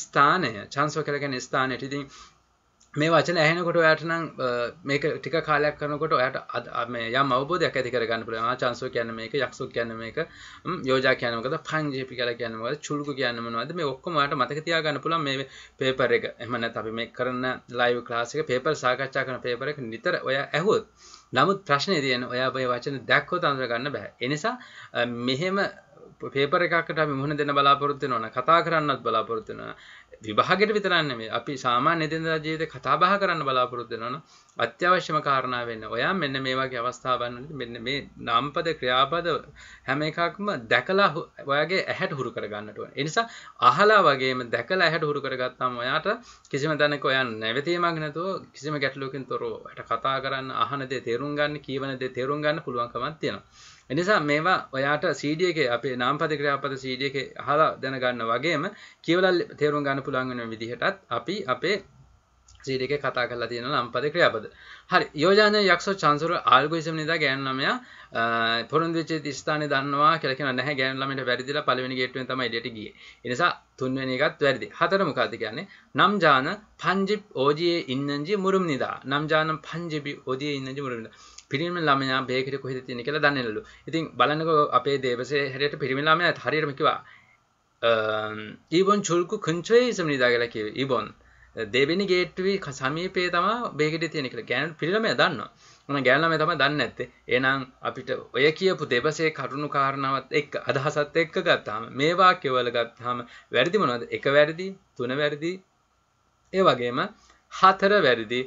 ස්ථානය චන්සෝ කියලා කියන්නේ ස්ථානයට ඉතින් මේ වචන ඇහෙනකොට ඔයාට නම් මේක ටික කාලයක් කරනකොට ඔයාට යම් අවබෝධයක් ඇති කරගන්න පුළුවන් චාන්සෝ කියන්නේ මේක යක්ෂෝ කියන්නේ මේක යෝජා කියන්නේ මොකද පංජේපි කියලා කියන්නේ මොකද චුල්කු කියන්නේ මොනවද මේ ඔක්කොම ඔයාට මතක තියාගන්න පුළුවන් මේ පේපර් එක එහෙම නැත්නම් අපි මේ කරන ලයිව් ක්ලාස් එක පේපර් සාකච්ඡා කරන පේපර් එක නිතර ඔයා ඇහුවොත් නමුත් ප්‍රශ්නේ තියෙන ඔයා මේ වචන දැක්කොත් අඳුර ගන්න බෑ ඒ නිසා මෙහෙම පේපර එකකට අපි මුහුණ දෙන්න බලාපොරොත්තු වෙනවා කතා කරන්නත් බලාපොරොත්තු වෙනවා විභාගයට විතරන්න මේ අපි සාමාන්‍ය දෙදා ජීවිත කතාබහ කරන්න බලාපොරොත්තු වෙනවනම් අත්‍යවශ්‍යම කාරණාව වෙන්න ඔයා මෙන්න මේ වගේ අවස්ථාවන්නට මෙන්න මේ නම්පද ක්‍රියාපද හැම එකක්ම දැකලා ඔයාගේ ඇහැට හුරු කරගන්නට ඕන. එනිසා අහලා වගේම දැකලා ඇහැට හුරු කරගත්තාම ඔයාට කිසිම තැනක ඔයා නැවතීමක් නැතුව කිසිම ගැටලුවකින් තොරව ඔයාට කතා කරන්න, අහන දේ තේරුම් ගන්න, කියවන දේ තේරුම් ගන්න පුළුවන්කමක් තියෙනවා. එනිසා මේවා ඔයාට CD එකේ අපේ නාමපද ක්‍රියාපද CD එකේ අහලා දැනගන්න වගේම කියවලා තේරුම් ගන්න පුළුවන් වෙන විදිහටත් අපි අපේ සීඩක කතා කලා තියෙන ලම්පද ක්‍රියාපද හරි යෝජාන යක්ෂ චන්සුර ආල්ගුසම නිදා ගෑන්ලමය පොරන්දිචේ ස්ථාන දන්නවා කෙලක නැහ ගෑන්ලමට වැරදිල පලවෙනි ගේටුවෙන් තම ඩට ගිය එනිසා තුන්වෙනි එකත් වැරදි හතර මොකක්ද කියන්නේ නම් ජාන පංජිප් ඕජයේ ඉන්නජි මුරුම් නිදා නම් ජාන පංජිපි ඕදිය ඉන්නජි මුරුම් පිරිම ළමයා බේකට කොහෙද තියෙන කියලා දන්නේලු ඉතින් බලන්නකෝ අපේ දේවසේ හැරයට පිරිම ළමයා හරියටම කිව්වා ඊබොන් චුල්කු කුංචේ ඉසම නිදා කියලා කිව්වේ ඊබොන් දෙවෙනි ගේට්ටුවේ සමීපයේ තමා බේගෙඩි තියෙන කියලා ගෑනු පිළිලමය දන්නවා. මොන ගෑනම තමයි දන්නේ නැත්තේ. එහෙනම් අපිට ඔය කියපු දෙබසේ කරුණු කාරණාවත් එක්ක අදහසත් එක්ක ගත්තාම මේ වාක්‍යවල ගත්තාම වැරදි මොනවද? එක වැරදි, තුන වැරදි, ඒ වගේම හතර වැරදි,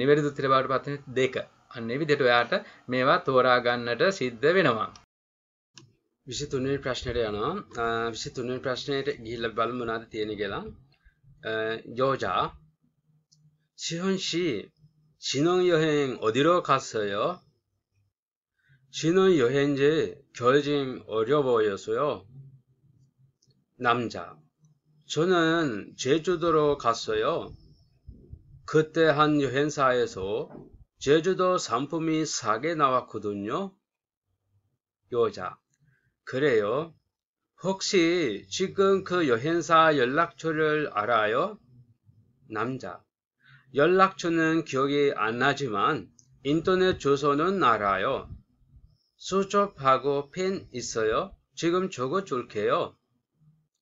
නිවැරදි උත්තර බවට පත් දෙක. අන්න ඒ විදිහට ඔයාට මේවා තෝරා ගන්නට සිද්ධ වෙනවා. විසි තුන්වෙනි ප්‍රශ්නයට යනවා විසි තුන්වෙනි ප්‍රශ්නයට ගිහිල්ල බලමු මොනවද තියෙන කියලා 에, 여자 시현씨 진흥여행 어디로 갔어요? 진흥여행지 결정 어려워여서요. 남자 저는 제주도로 갔어요. 그때 한 여행사에서 제주도 상품이 싸게 나왔거든요. 여자 그래요. 혹시 지금 그 여행사 연락처를 알아요? 남자. 연락처는 기억이 안 나지만 인터넷 주소는 알아요. 수첩하고 펜 있어요? 지금 적어줄게요.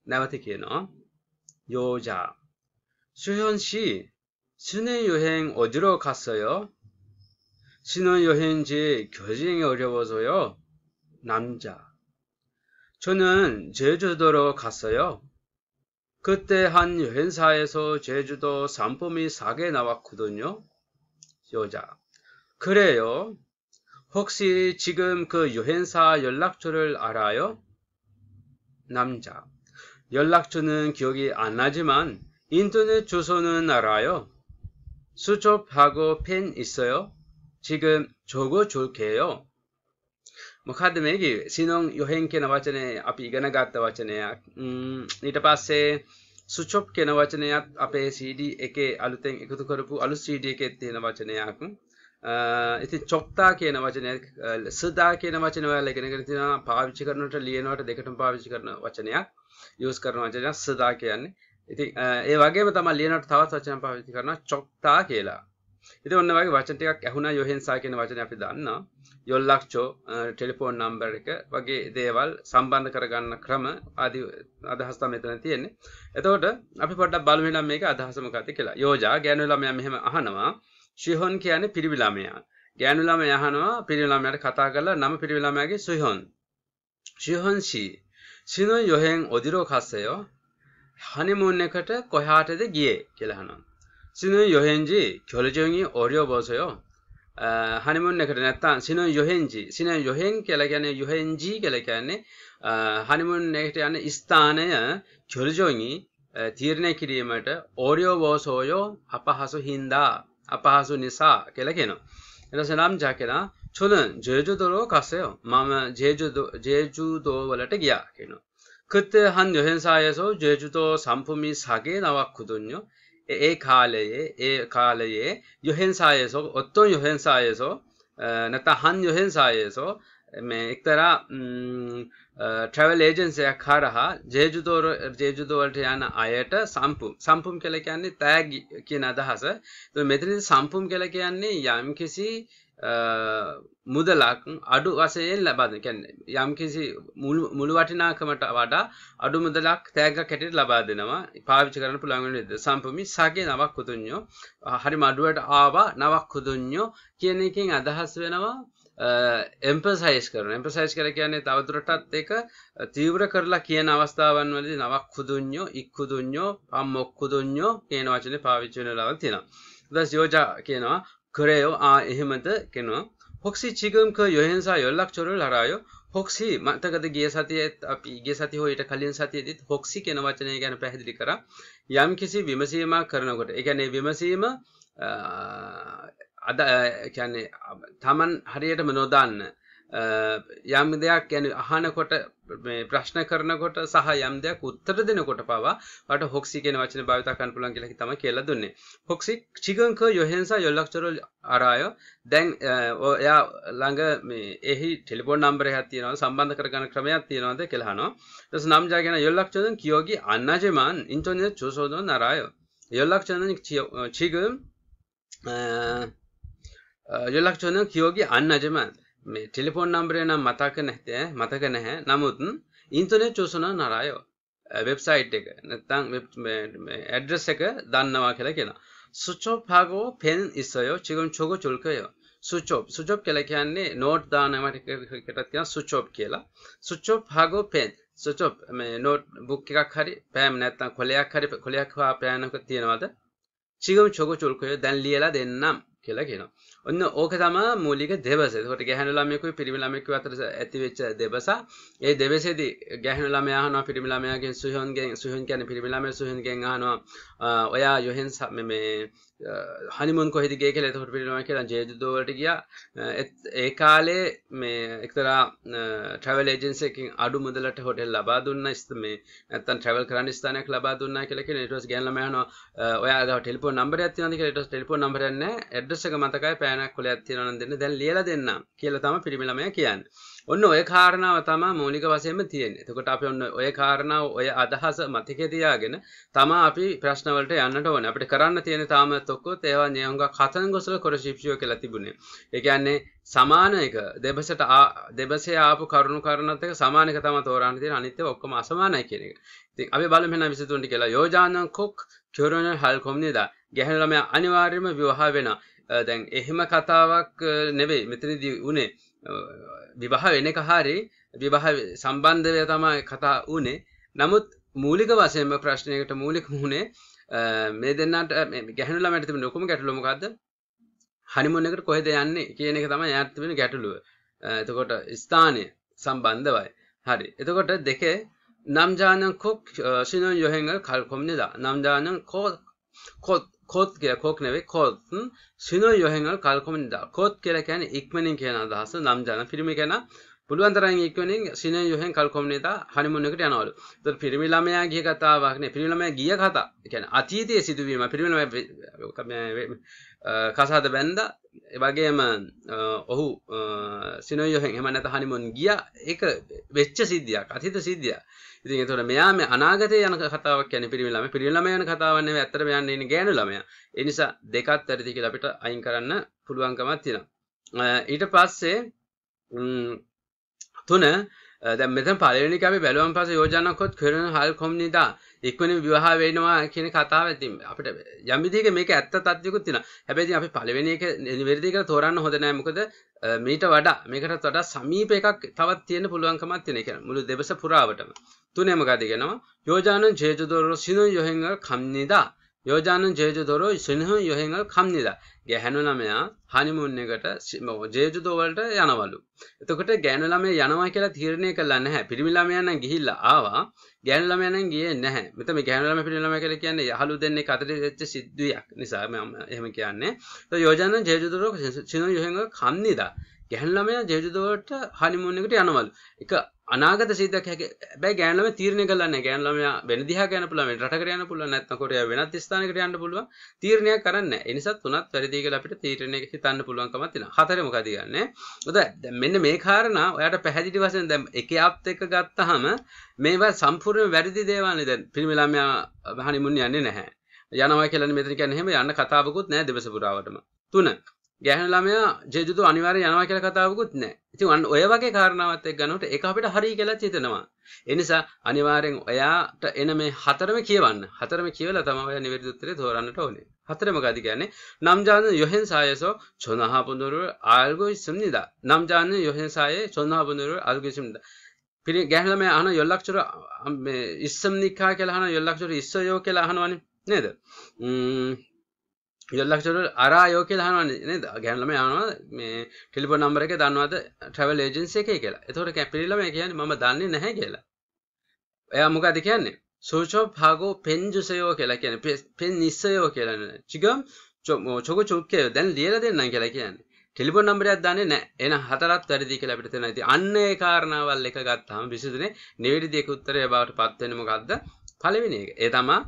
나한테 기는 여자. 수현 씨, 신혼여행 어디로 갔어요? 신혼여행지 교정이 어려워서요. 남자. 저는 제주도로 갔어요. 그때 한 여행사에서 제주도 상품이 싸게 나왔거든요. 여자. 그래요. 혹시 지금 그 여행사 연락처를 알아요? 남자. 연락처는 기억이 안 나지만 인터넷 주소는 알아요. 수첩하고 펜 있어요? 지금 적어 줄게요. මොකක්ද මේ කිව්වේ සිනොන් යොහෙන් කියන වචනය අපි ඉගෙන ගත්ත වචනයක් ඊට පස්සේ සුචොප් කියන වචනයත් අපේ CD එකේ අලුතෙන් එකතු කරපු අලු CD එකෙත් තියෙන වචනයක් ඉති චොප්තා කියන වචනය සදා කියන වචන වල ඉගෙනගෙන තියෙනවා පාවිච්චි කරනට ලියනවට දෙකටම පාවිච්චි කරන වචනයක් යූස් කරන වචනයක් සදා කියන්නේ ඉතින් ඒ වගේම තමයි ලියනවට තවත් වචන පාවිච්චි කරනවා චොප්තා කියලා ඉතින් ඔන්න වගේ වචන ටිකක් ඇහුණා යොහෙන්සා කියන වචනේ අපි දන්නා යොල්ලක්ෂෝ ටෙලිෆෝන් නම්බර් එක වගේ දේවල් සම්බන්ධ කරගන්න ක්‍රම ආදී අදහස් තමයි මෙතන තියෙන්නේ එතකොට අපි පොඩ්ඩක් බලමු නම් මේක අදහස මොකක්ද කියලා යෝජා ගෑනු ළමයා මෙහෙම අහනවා ශිහොන් කියන්නේ පිරිමි ළමයා ගෑනු ළමයා අහනවා පිරිමි ළමයාට කතා කරලා නම පිරිමි ළමයාගේ සුහොන් ශිහොන් ෂී සිනොන් යොහෙන් ඔදිරෝ කස්සයෝ හනිමුන් එකට කොහාටද ගියේ කියලා අහනවා 신은 여행지 결정이 어려워서요. 아, 하니문네 그랬다. 신은 여행지, 신은 여행 결정이 여행지 결정이 아, 하니문네 그랬는 이스탄에 결정이 තීරණය ක ි 어려워서요. 아파하소 힌다. 아파하소 니사 결정이요. 그래서 남자께나 저는 제주도로 갔어요. 마마 제주도 제주도 원래 때기야. 요 그때 한 여행사에서 제주도 상품이 사게 나왔거든요. 이 가을에, 이 가을에 여행사에서, 어떤 여행사에서, නැත්නම් හන් යොහෙන්සායේසෝ මේ එක්තරා ට්‍රැවල් ඒජන්සියක් හරහා ජේජුදෝ ජේජුදෝ වලට යන අයට සම්පුම් සම්පුම් කියලා කියන්නේ තෑගි කියන අදහස. මෙතනදී සම්පුම් කියලා කියන්නේ යම්කිසි මුදලක් අඩු වසයෙන් ලබාද කැන යම්කිසි මුළු වටිනාකමට වඩා අඩු මුදලක් තෑග කැටට ලබා දෙනවා පාවිච කරන පුළඟන ද සම්පමි සගේ නවක් කුතුඥෝ හරි මඩුවට ආවා නවක් කුදුඥෝ කියන එකින් අදහස් වෙනවා එම්පසයිස් කරන එම්පසයිස් කර කියන්නේ තවදුරටත් එක තීව්‍ර කරලා කියන අවස්ථාවන් වලදී නවක් කුදුඥෝ ඉක්කුදුඥෝ පම්මොක්කුදුඥෝ කියන වචනේ පාවිච්චි වෙන ලවන් තියෙනවා. ඊට යෝජා කියනවා 그래요. 아, 힘한테 걔는 혹시 지금 그 여행사 연락처를 알아요? 혹시 මතකද ගිය සතියේ අපි ගිය සතිය හෝ ඊට කලින් සතියේදීත් 혹시 කියන වචනය ගැන පැහැදිලි කරා යම්කිසි විමසීමක් කරනකොට ඒ කියන්නේ විමසීම අද කියන්නේ Taman හරියටම නොදන්න යම් දෙයක් ගැන අහනකොට ප්‍රශ්න කරනකොට සහ යම් දෙයක් උත්තර දෙනකොට පවා වට හොක්සි කියෙන වචන භාවිතා කන් පුලන් කියලකි තම කියලා දුන්නේ හොක්සි චිකංක යොහෙන්ස යොල්ලක්චර අරායෝ දැන් ඔයා ළඟ එහි ටෙලිපොන් නම්බර හැතියනව සම්බන්ධ කරගන ක්‍රමයක් තියෙනවද කෙලානෝ ස නම්ජාගෙන යොල්ලක්චෝදන් කියෝගී අන්නජමාන් ඉන්ටෝනය චුසෝදෝ නරායෝ 연락처는 지금 어, 연락처는 기억이 안 나지만 මේ ටෙලිෆෝන් නම්බරය නම් මතක නැතේ මතක නැහැ නමුත් ඉන්තනේ චෝසන නරායෝ වෙබ්සයිට් එක නැත්තං ඇඩ්‍රස් එක දන්නවා කියලා කියෙන සුච්චෝප්හාගෝ පෙන් ඉස්සයෝ චිගම් චෝග චුල්කයෝ සුචෝප් සුජොප් කියල කියන්නේ නෝට් දානමටකටත් කියෙන සුචෝප් කියලා සුච්චෝප් හාගෝ පෙන් සුචෝප් මේ නෝට් බුක් එකක් හරි පෑම් නැත්තම් කොලයක් හරි කොලයක් හවා පෑනක තියෙනවද චිගම් චොග චුල්කයෝ දැන් ලියලා දෙන්නම් කියලා කියන ඔන්න ඕක තම මූලික දෙවස කොට ගැහන ළමයකුයි පිරිමිලාමෙක් අතර ඇතිවෙච්ච දෙබසා ඒ දෙවසේද ගැහන ළමයාන පිරිමිලාමයාගෙන් සුහන්ගෙන් සුහන් කියන පිරිමිලාම සුහන්ගෙන් හනවා ඔයා යොහෙන් සම මේ හනිමුන් කොහෙදගේ කියල එතකොට පිරිනම කියලා ජේදුදෝවට ගිය ඒ කාලේ මේ එක්තරා ට්‍රවල් ඒජන්සකින් අඩු මුදලට හොටෙල් ලබා දුන්න ස්තමේ ඇතන් ට්‍රවල් කරන්න ස්ථානයක් ලබා දුන්න කියලක ටස් ගැන්ලමයන ඔයා ටෙල්පෝ නම්බර ඇති ටෙල්පෝ නම්බරන්න ඇඩ ඇඩ්‍රසක මතකයි පෑනක් කොල ඇත්තිරන දෙන්න දැන් ලියල දෙන්න කියල තම පිරිමිලමය කියන්න ඔන්න ඔය කාරණාව තම මූලික වසයම තියෙන් එතකොට අප ඔන්න ඔය කාරණාව ඔය අදහස මතිකතියාගෙන තම අපි ප්‍රශ්නවලට යන්නට ඕන අපට කරන්න තියෙන තාම තොක්කො ඒවා නියවුග කතන් ගොසල කොර ශිප්ෂියෝ කියලා තිබුණේ එකන්නේ සමාන එක දෙබසට දෙබසේ ආපු කරුණු කරනතක සමානක තම තෝරන්න තියෙන අනිත්‍ය ඔක්කොම අසමානයි කියන එක. ඉතින් අපි බලමු වෙන 23 කියලා යෝජානන් කොක් චොරණ හල්කොම් නේද? ගැහැණු ළමයා අනිවාර්යයෙන්ම විවාහ වෙනවා. දැන් එහෙම කතාවක් නෙවෙයි මෙතනදී උනේ විවාහ වෙනක හරි විවාහ සම්බන්ධය තමයි කතා උනේ නමුත් මූලික වශයෙන්ම ප්‍රශ්නයකට මූලික වුණේ මේ දෙන්නට ගැහනුලා මට තිබෙන ලොකුම ගැටලුව මොකද්ද? හනිමුන් එකට කොහෙද යන්නේ කියන එක තමයි යාට තිබෙන ගැටලුව. එතකොට ස්ථානය සම්බන්ධවයි. හරි. එතකොට දෙකේ 남자는 꼭 신혼 여행을 갈 겁니다. 남자는 곧, 곧 කොත් කිය කොක් නෙවේ කොත් සිනෝ යොහෙන්වල කල්කොමින්දා කොත් කියලා කියන්නේ ඉක්මනින් කියන අදහස නම් ජන ෆිල්ම් ගැන පුළුවන් තරම් ඉක්මනින් සිනෝ යොහෙන් කල්කොමිනේදා හනිමුන් එකට යනවලු. ඒතර පිරිමි ළමයා ගිය කතාවක් නේ. පිරිමි ළමයා ගිය කතා. ඒ කියන්නේ අතීතයේ සිදුවීම පිරිමි ළමයා කසාද බැන්දා ඒ වගේම ඔහු සිනෝ යොහෙන් එහෙම නැත්නම් හනිමුන් ගියා. ඒක වෙච්ච සිද්ධියක්. අතීත සිද්ධියක්. ඉතින් එතකොට මෙයා මේ අනාගතේ යන කතාවක් කියන්නේ පිරිමි ළමයා. පිරිමි ළමයා යන කතාවක් නෙවෙයි ඇත්තටම යන්නේ ඉන්නේ ගෑනු ළමයා. ඒ නිසා දෙකත් වැඩිද කියලා අපිට අයින් කරන්න පුළුවන්කමක් තියෙනවා. ඊට පස්සේ තුන දැන් මෙතන පළවෙනි එක අපි බැලුවන් පස්සේ යෝජනාවක්වත් කරන හල් කොම්නිදා ඉක්මනින් විවාහ වෙනවා කියන කතාව ඉතින් අපිට යම් විදිහක මේක ඇත්ත තත්ත්වයකුත් තියෙනවා. හැබැයි ඉතින් අපි පළවෙනි එක නිවැරදි කියලා තෝරන්න හොඳ නෑ. මොකද මීට වඩා මේකටත් වඩා සමීප එකක් තවත් තියෙන්න පුළුවන්කමක් තියෙන එක. මුළු දෙබස පුරාවටම. 또 네모가 되겠노? 여자는 제주도로 신혼여행을 갑니다. 여자는 제주도로 신혼여행을 갑니다. 게 해놓으면 하니문에 그때 뭐 제주도 월드 야나발루. 또 그때 ගැ누라면 야나와 කියලා තීරණය කළා නැහැ. පිරිමිලාමයන් නම් ගිහිල්ලා ආවා. ගැනුලාමයන් නම් ගියේ නැහැ. මෙතන මේ ගැනුලාම පිරිමිලාම කියලා කියන්නේ යහළු දෙන්නේ අතරේ වෙච්ච සිද්ධියක් නිසා මම එහෙම කියන්නේ. 또 여자는 제주도로 신혼여행을 갑니다. ගැහන්ලමය ජෙජුදවට හනිමුණකට යනවල් එක අනාගත සිදක් හැක බැ ගෑනම තීරණය කලන්න ගෑන්ලමයා වෙනදිහ ගැන පුලම රටකරයන පුල නැත්නකොට වෙනත් ස්ථානකට යන්න පුළුව තීරණය කරන්න එනිසත් තුනත් වැරදිගල අපිට තීරණය හිතන්න පුළුවන්කම තින හතරම කතිගන්න ොද මෙන්න මේ කාරණ ඔයට පැහැදිටි වසෙන් දැම් එක අප්ත එක ගත්තහම මේවා සම්පූර්ණ වැරදි දේවානි දැන් පිරිමිලාමයා හනිමුන් යන්නේ නැහැ යනවා කියලන මෙතරිකැන හෙම යන්න කතාවකුත් නෑ දෙවස පුරාවටම තුන ගැහන ළමයා ජෙදුතු අනිවාර්ය යනවා කියලා කතාවකුත් නැහැ. ඉතින් අන්න ඔය වගේ කාරණාවත් එක්ක ගන්නකොට ඒක අපිට හරි කියලා හිතෙනවා. ඒ නිසා අනිවාර්යෙන් ඔයාට එන මේ හතරම කියවන්න. හතරම කියවලා තමයි ඔයා නිවැරදි උත්තරේ තෝරන්නට ඕනේ. හතරම ගාදි කියන්නේ නම්ජාන යොහෙන්සායසෝ චොනහපුඳුරු අල්ගොරිතම්නිදා. නම්ජාන යොහෙන්සායේ චොනහපුඳුරු අල්ගොරිතම්නිදා. පිළි ගැහන ළමයා අහන යොල්ලක්ෂර මේ ඉස්සම්නිකා කියලා අහන යොල්ලක්ෂර ඉස්සයෝ කියලා අහනවනේ. නේද? ඉදල්ලක් ටොල් අරයෝ කියලා හනවන්නේ ගැන්ලම යනවා මේ ටෙලිපොන් නම්බර එක දන්නවද ට්‍රැවල් ඒජන්සි එකේ කියලා. එතකොට කැපිරිලම කියන්නේ මම දන්නේ නැහැ කියලා. එයා මොකද කියන්නේ? සෝචෝ භාගෝ පෙන්ජුසයෝ කියලා කියන්නේ පෙන් නිස්සයෝ කියලා නේ. චිගම් චොක චොක්කේ දැන් ලියලා දෙන්නම් කියලා කියන්නේ. ටෙලිපොන් නම්බරයක් දන්නේ නැහැ. එහෙනම් හතරක් වැඩිදී කියලා අපිට තේරෙනවා. ඉතින් අන්න ඒ කාරණාවල් එක ගත්තාම විසඳුනේ නිවැරදි එක උත්තරය බවට පත් වෙන්නේ මොකද්ද? පළවෙනි එක. ඒ තමයි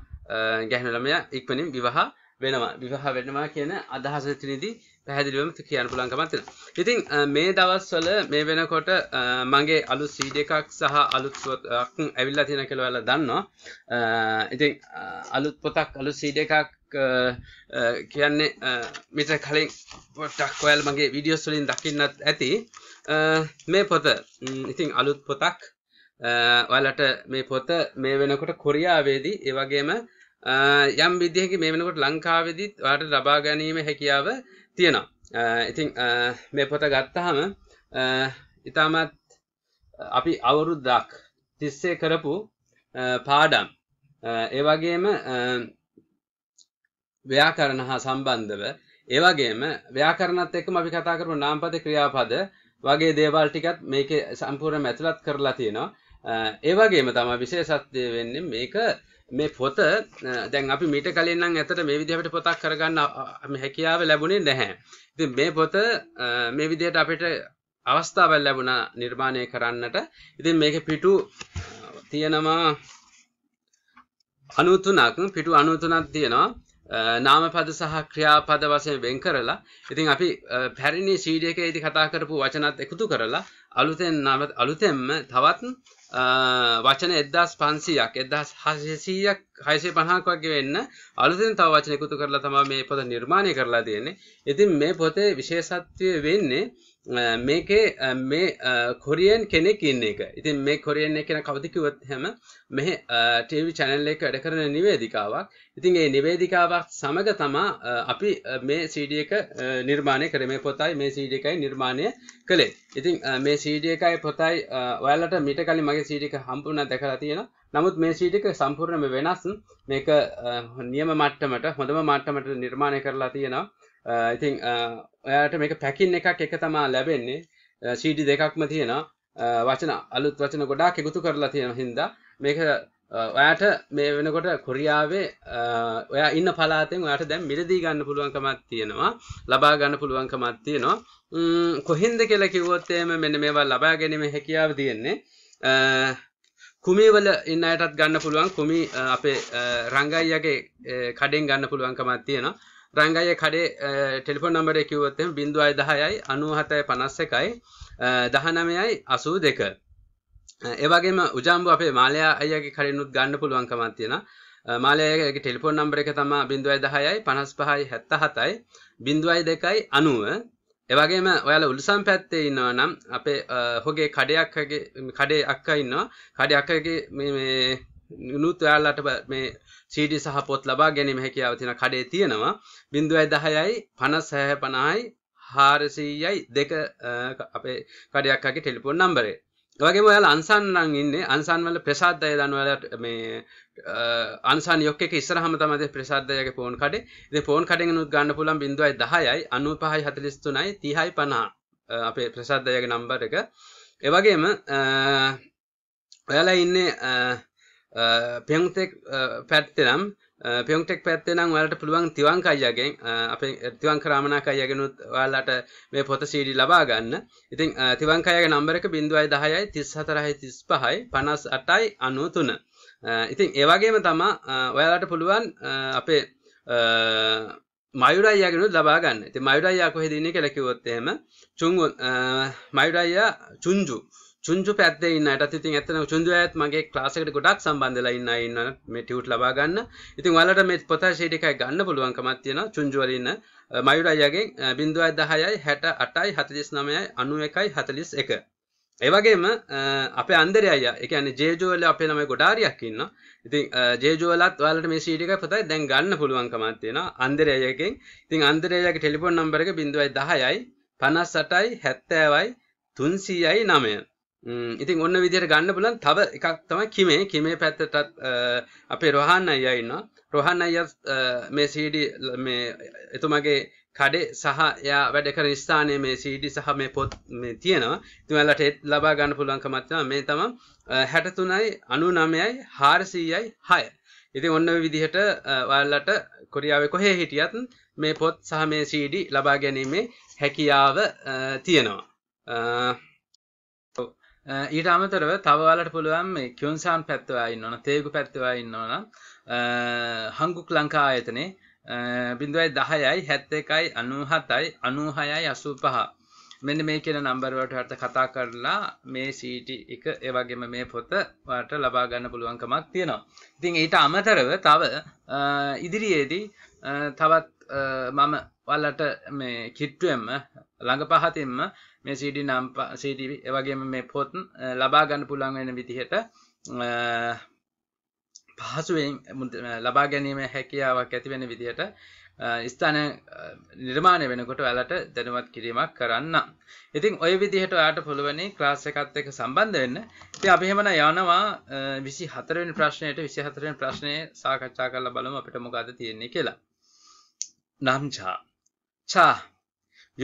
ගැහණු ළමයා ඉක්මනින් විවාහ වෙනවා විවාහ වෙනවා කියන අදහස තිනදී පැහැදිලිවම කියන්න පුළුවන්කමක් තියෙනවා. ඉතින් මේ දවස්වල මේ වෙනකොට මගේ අලුත් සීඩ් එකක් සහ අලුත් පොතක් ඇවිල්ලා තියෙන කියලා ඔයාලා දන්නවා. ඉතින් අලුත් පොතක් අලුත් සීඩ් එකක් කියන්නේ මිට කලින් පොඩ්ඩක් ඔයාලා මගේ වීඩියෝස් වලින් දකින්නත් ඇති. මේ පොත ඉතින් අලුත් පොතක් ඔයාලට මේ පොත මේ වෙනකොට කොරියාවේදී ඒ වගේම යම් විදිහකි මේ වෙනකොට ලංකාවෙදිත් වාට ලබා ගැනීම හැකියාව තියෙනවා ඉතිං මේ පොත ගත්තහම ඉතාමත් අපි අවුරුද්දක් තිස්සේ කරපු පාඩම් ඒවගේම ව්‍යාකරණ හා සම්බන්ධව ඒවගේම ව්‍යාකරණත් එක්කම අපි කතා කරපු නාම්පද ක්‍රියාපද වගේ දේවල් ටිකත් මේක සම්පූර්ණ ඇතුළත් කරලා තියෙනවා ඒවගේම තම විශේෂත්වය වෙන්නේ මේක මේ පොත දැන් අපි මීට කලින් නම් ඇතට මේ විදිහට පොතක් කරගන්න හැකියාව ලැබුණේ නැහැ. ඉතින් මේ පොත මේ විදිහට අපිට අවස්ථාවල් ලැබුණා නිර්මාණය කරන්නට. ඉතින් මේකේ පිටු තියෙනවා 93ක් පිටු 93ක් තියෙනවා. නාමපද සහ ක්‍රියාපද වශයෙන් වෙන් කරලා ඉතින් අපි පැරණි CD එකේදී කතා කරපු වචනත් එකතු කරලා අලුතෙන් අලුතෙන්ම තවත් වචන එදදාස් පන්සියක් එදස් හසසීයක් හයිසේ පහක්වගේ වෙන්න අලුතින් තව වචන එකතු කරලා තම මේ පොත නිර්මාණය කරලා තියෙන්නේ ඉතින් මේ පොතේ විශේෂත්වය වෙන්නේ මේකේ මේ කොරියන් කෙනෙක් ඉන්න එක ඉතින් මේ කොරියන් කෙන කවතිකිවත් හැම මෙහ ටීවි චැනල් එක වැඩ කරන නිවේදිකාවක් ඉතින් ඒ නිවේදිකාවක් සමඟ තමා අපි මේ සීඩිය එක නිර්මාණය කරමේ පොතයි මේ සීඩ එකයි නිර්මාණය කළේ ඉතින් මේ සීඩිය එකයි පොතයි ඔයාලට මිට කලින් මගේ සීඩික හම්පුුණ දැකලා තියෙන නමුත් මේ සීටික සම්පූර්ණම වෙනස් මේක නියම මට්ටමට හොඳම මට්ටමට නිර්මාණය කරලා තියෙනවා ඉතින් uh, uh, ඔයාට මේක පැකින් එකක් එක තමා ලැබෙන්නේ සීඩි uh, දෙකක්ම තියෙන වචන අලුත් වචන ගොඩා කෙකුතු කරලා තියෙන හින්දා මේක ඔයාට මේ වෙනකොට කොරියාවේ ඔයා ඉන්න පලාතෙන් ඔයාට දැන් මිලදී ගන්න පුළුවන්කමක් තියෙනවා ලබා ගන්න පුළුවන්කමක් තියෙනවා කොහින්ද කියලා කිව්වොත් එහෙම මෙන්න මේවා ලබා ගැනීම හැකියාව තියෙන්නේ කුමේවල ඉන්න අයටත් ගන්න පුළුවන් කුමි අපේ රංගයියගේ කඩෙන් ගන්න පුළුවන්කමක් තියෙනවා රංගය කඩේ ටෙලිෆොන් නම්බර කිව්වොත්තම බිඳු අයි දහයයි අනුහතය පනස්ස එකයි දහනමයයි අසූ දෙක ඒවගේම උජම්බ අපේ මාලයා අයගේ කඩනුත් ගන්න පුළුවන්කමත් තියෙන මාලයගේ ටෙලිෆොන් නම්බර එක තම බිඳුවයි දහයයි පනස් පහයි හැත්ත හතයි බිඳුවයි දෙකයි අනුව එවගේම ඔයාල උල්සම් පැත්තේ ඉන්නවා නම් අපේ හොගේ කඩයක්ගේ කඩේ අක්ක ඉන්නවා කඩ අක්කගේ නූත් ඔයාලට මේ සීඩි සහපොත් ලබා ගැනීම හැකියාව තින කඩේ තියෙනවා බිඳුවයි දහයයි පනස් සෑහ පණයි හාරසීයයි දෙක අපේ කඩයක්කගේ ටෙලිපොන් නම්බරේ වගේ ඔයාල අන්සන්නන් ඉන්න අන්සන්වල ප්‍රසාද්ධය දන්වලට මේ අන්සන් යොක්ක ඉස්සරහම තමද ප්‍රසාද්ධයක පෝන් කඩේ ඉති පෝන් කඩෙන් නුත් ගන්න පුලන් බිඳුවයි දහයයි අනු පහයි හතලිස්තුනයි තිහයි පණා අපේ ප්‍රසාද්ධයක නම්බර එක එවගේම ඔයාලා ඉන්නේ පෙන්තෙක් පැත්තනම් පෙන්ටෙක් පැත්තනම් වලට පුළුවන් තිවංකයියගෙන් අප තිවන් කරාමණකයියගෙනුත් වාලට මේ පොත සීඩි ලබා ගන්න ඉතින් තිවංකයගේ නම්බරක බිඳුවයි දහයයි තිස් හතරහයි තිස් පහයි පනස් අටයි අනුතුන ඉතින් ඒවාගේම තමා ඔයාලට පුළුවන් අපේ මයුරයියගෙනුත් ලබා ගන්න ති මයුරයියා කොහෙදන්නේ කෙලකිවොත්තේම චුන් මයුරයියා චුන්ජු චුන්ජු පැත්තේ ඉන්න අයටත් ඉතින් ඇත්තටම චුන්ජු අයත් මගේ ක්ලාස් එකට ගොඩක් සම්බන්ධලා ඉන්න අය ඉන්නවා මේ ටියුට් ලබා ගන්න. ඉතින් ඔයාලට මේ පොත ෂීට් එකයි ගන්න පුළුවන්කමක් තියෙනවා චුන්ජු වල ඉන්න මයුර අයියාගෙන් 0.10යි 68යි 49යි 91යි 41. ඒවගේම අප අන්දරය එක ජේජෝල අපේ නම ගොඩාරියක් ඉන්න ඉති ජේජෝලත් වලට මේ ීටික පතයි දැන් ගන්න පුළුවන්කමත්තියෙන අන්දරයයකින් ඉතින් අන්දරයක ටෙලිපොන් නම්බරක බිඳුවයි දහයයි පනස් සටයි හැත්තෑවයි තුන්සීයයි නමය ඉතින් ඔන්න විදියට ගන්න පුලන් තව එකක් තමයි කිමේ කිමේ පැත්තටත් අපේ රොහන් අයියා ඉන්නවා රොහන් අයිය මේ සීඩි මේ එතුමගේ කඩේ සහ යා වැඩ කර ස්ථානය මේ සීඩි සහ මේ පොත් මේ තියෙනවා තුවලට එත් ලබා ගන්න පුළුවන්කමත්ව මේ තම හැටතුනයි අනු නමයයි හාරසීයයි හය ඉති ඔන්න විදිහට වල්ලට කොරියාව කොහේ හිටියත් මේ පොත් සහ මේ සීඩි ලබා ගැනීමේ හැකියාව තියෙනවා Eh, ඊට අමතරව තවලට පුළුවන් මේ කියන්සාන් පැත්වවා ඉන්නවන තේකු පැත්වවා ඉන්නවන eh, හංගුක් ලංකා ආයතනේ eh, බිඳුවයි දහයයි හැත්ත එකයි අනුහතයි අනූහයයි අසූ පහ මෙන්න මේ කියෙන නම්බරවට හට කතා කරලා මේ සීටි එක ඒවගේම මේ පොතවට ලබාගන්න පුළුවන්කමක් තියෙනවා ඉතින් ඊට අමතරව තව ඉදිරියේදී තවත් මම වලට මේ කිට්ටුවම ළඟ පහතින්ම මේ සිඩි නම් සිටව එවගේම මේ පොත් ලබා ගන්න පුළන් වෙන විදිහට පහසුවෙන් ලබා ගැනීම හැකියාවක් ඇතිවෙන විදිහට ස්ථාන නිර්මාණය වෙනකොට ඇලට දැනුවත් කිරීමක් කරන්න. ඉතින් ඔය විදිහට ඔයාට පුළුවනි ක්ලාස් එකත් එක සම්බන්ධ වෙන්න. ඉතින් අපි එහෙමනම් යනවා 24 වෙනි ප්‍රශ්නයට 24 වෙනි ප්‍රශ්නේ සාකච්ඡා කරලා බලමු අපිට මොකද්ද තියෙන්නේ කියලා. නම් ඡා. ඡා.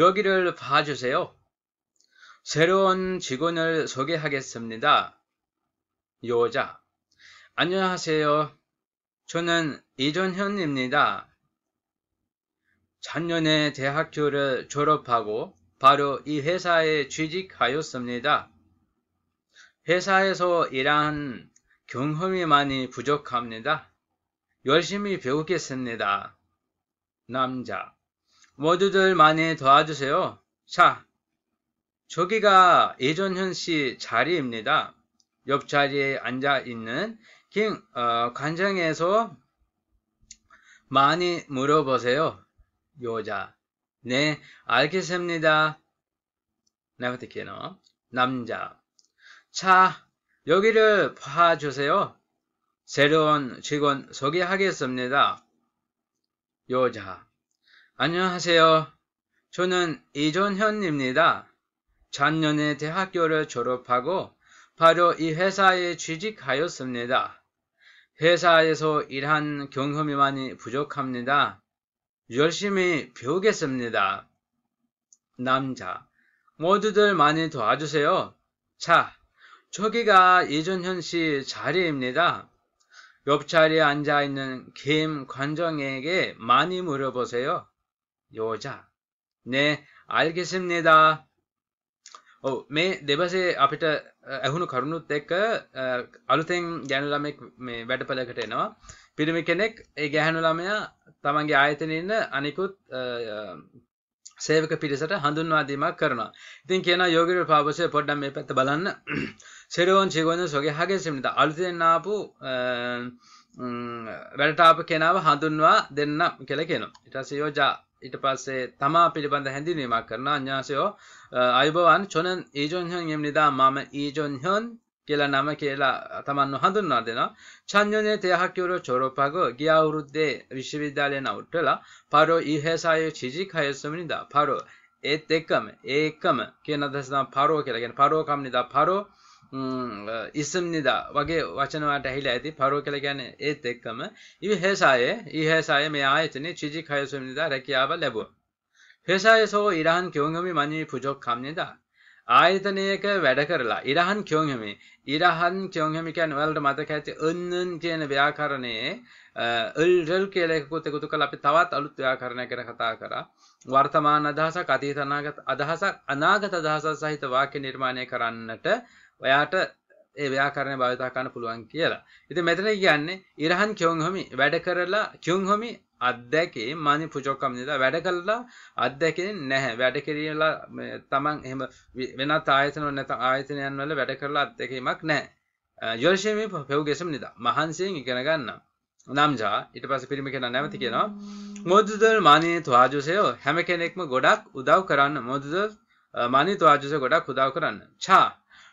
යෝගිරල් භාජසයෝ 새로운 직원을 소개하겠습니다. 여자 안녕하세요. 저는 이전현입니다. 작년에 대학교를 졸업하고 바로 이 회사에 취직하였습니다. 회사에서 일한 경험이 많이 부족합니다. 열심히 배우겠습니다. 남자 모두들 많이 도와주세요. 자, 저기가 예전현 씨 자리입니다. 옆자리에 앉아있는 김 어, 관장에서 많이 물어보세요. 여자 네 알겠습니다. 나가테 남자 자 여기를 봐주세요. 새로운 직원 소개하겠습니다. 여자 안녕하세요. 저는 이전현입니다. 작년에 대학교를 졸업하고 바로 이 회사에 취직하였습니다. 회사에서 일한 경험이 많이 부족합니다. 열심히 배우겠습니다. 남자, 모두들 많이 도와주세요. 자, 저기가 이준현 씨 자리입니다. 옆자리에 앉아있는 김 관정에게 많이 물어보세요. 여자, 네, 알겠습니다. ඔව මේ දෙබසේ අපිට ඇහුණු කරුණුත් එක්ක අලුතෙන් ගැනුළමෙක් මේ වැඩපලකට එනවා පිරිමි කෙනෙක් ඒ ගැහැනු ළමයා තමන්ගේ ආයතනන්න අනිකුත් සේවක පිරිසට හඳුන්වාදීමක් කරනවා ඉතින් කියන යෝගිර පාපසය පොඩ්ඩම් මේ පැත්ත බලන්න සෙරුවන් චිගොඳ සොගේ හගේ සිමිට අලුතිෙන්න්නාපු වැඩටාප කෙනාව හඳුන්වා දෙන්න කෙල කෙනු ඉටස යෝජා ඊට පස්සේ තමා පිළිබඳ හැඳිනීමක් කරන අඥාසයෝ අයුබවන් චොනන් ඒජොන්හන් එම් නිදා මම ඒජොන්හන් කියලා නම කියලා තමන්ව හඳුන්වා දෙනවා චන්යෝනේ තයහකිවරු චොරෝපගෝ ගිය අවුරුද්දේ විශ්වවිද්‍යාලයෙන් අවුට්ටලා පරෝ ඉහෙසාය චිජික් හයසමිනිදා පරෝ ඒත් එක්කම ඒකම කියන දසන පරෝ කියලා කියන්නේ පරෝකම් නිදා පරෝ ඉස්සම් නිදා වගේ වචනවට ඇහිල ඇති පරෝ කළ ගැන ඒත් එක්කම ඉවි හේසායේ ඒහසාය මේ ආයතන චිජි කයසුම් නිදා රැකියාව ලැබුව. හේසාය සෝ ඉරහන් කියවගමි මනී පුජොක් කම්නිදා. ආයතනයක වැඩ කරලා ඉරහන් කියෝහමි ඉරහන් කියෝහමිකැන් වලට මතක ඇති ඔන්නන් කියන ව්‍යාකරණයේ ල්රල් කියලෙකුත එකකුතු කළ අපි තවත් අලුත් ව්‍යාකරණය කර කතා කර වර්තමාන අදහසක් අතීතනාගත් අදහසක් අනාගත අදහසක් සහිත වාක්‍ය නිර්මාණය කරන්නට ඔයාට ඒ ව්‍යාකරණය භාවිතා කරන්න පුළුවන් කියලා. ඉතින් මෙතන කියන්නේ ඉරහන් කියොන්හොමි වැඩ කරලා කියොන්හොමි අත්දැකේ මානි පුජොක්කම් නේද වැඩ කළා අත්දැකෙන්නේ නැහැ. වැඩ කෙරියලා තමන් එහෙම වෙනත් ආයතන වල නැත්නම් ආයතනයන් වල වැඩ කරලා අත්දැකීමක් නැහැ. යොර්ෂේමි පෙව්ගෙසම් නේද. මහන්සියෙන් ඉගෙන ගන්නවා. නම්ජා ඊට පස්සේ පිරිමි කෙනා නැවති කියනවා මොදුදල් මානිය තුආජුසයෝ හැම කෙනෙක්ම ගොඩක් උදව් කරන්න මොදුදල් මානිය තුආජුසය ගොඩක් උදව් කරන්න. ඡා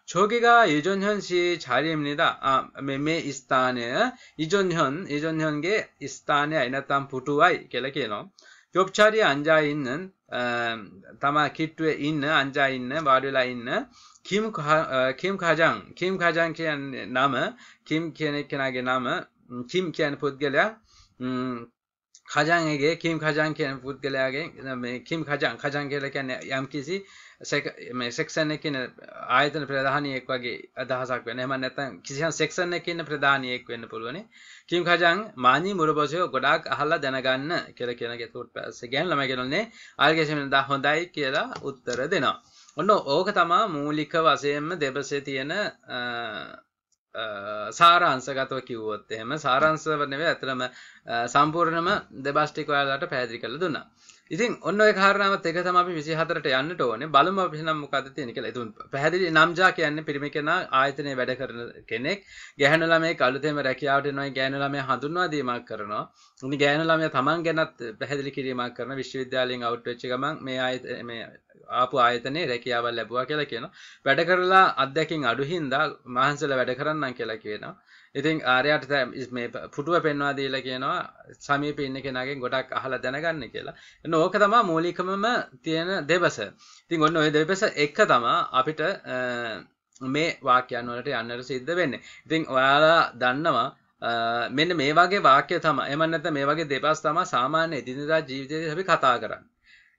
저기가 예전현시 자리입니다. 아, 메메 이스탄에 이전현 이전현게 이스탄에 아이나탄 부두아이 켈라케노 옆자리에 앉아 있는 어, 다마 기트에 있는 앉아 있는 마리라 있는 김, 가, 어, 김 과장 김 과장 키ි 남은, 김키ි ය න ක ෙ න ා김키ි ය න ප ු ද ්장에게김 과장 키ි ය න ප ු게그 다음에 김 과장 가장키ි ය 키시 මේ සෙක්ෂන් එකන ආයතන ප්‍රධානයෙක් වගේ අදහසක් වෙන එම නැතන් කිසිහන් සෙක්ෂන් එකන්න ප්‍රධානයෙක් වෙන්න පුළුවනි කිම් හජන් මානී මුරබෝෂයෝ ගොඩක් අහල්ලා දැනගන්න කියල කියන ගෙතුට පැස ගැන් ලම කෙනන්නේ ආර්ගේශමෙන් දා හොඳයි කියලා උත්තර දෙනවා ඔන්න ඕක තමා මූලික වසයෙන්ම දෙබසේ තියෙන සාරංසගතව කිව්වොත් එහෙම සාරංසවනව ඇතරම සම්පූර්ණම දෙබස්ටිකයාලට පැදිරි කළ දුන්නා ඉතින් ඔන්න ඔය කාරණාවත් එක තමයි අපි 24ට යන්නට ඕනේ. බලමු අපි නම් මොකද තියෙන්නේ කියලා. එතුන් පැහැදිලි නම්ජා කියන්නේ පිරිමි කෙනා ආයතනයේ වැඩ කරන කෙනෙක්. ගැහැණු ළමයෙක් අලුතෙන්ම රැකියාවට එනවා. ගැහැණු ළමයා හඳුන්වා දීමක් කරනවා. ඉතින් ගැහැණු ළමයා තමන් ගැනත් පැහැදිලි කිරීමක් කරන විශ්වවිද්‍යාලයෙන් අවුට් වෙච්ච ගමන් මේ ආයතන මේ ආපු ආයතනයේ රැකියාවල් ලැබුවා කියලා කියනවා. වැඩ කරලා අත්දැකීම් අඩු හින්දා මහන්සිලා වැඩ කරන්නම් කියලා කියනවා. ඉතින් ආරයට මේ පුටුව පෙන්වා දීලා කියනවා සමීප ඉන්න කෙනගෙන් ගොඩක් අහලා දැනගන්න කියලා. එන්න ඕක තමයි මූලිකමම තියෙන දෙබස. ඉතින් ඔන්න ওই දෙබස එක තමයි අපිට මේ වාක්‍යයන් වලට යන්නට සිද්ධ වෙන්නේ. ඉතින් ඔයාලා දන්නවා මෙන්න මේ වගේ වාක්‍ය තමයි. එහෙම නැත්නම් මේ වගේ දෙබස් තමයි සාමාන්‍ය එදිනෙදා ජීවිතයේදී අපි කතා කරන්නේ.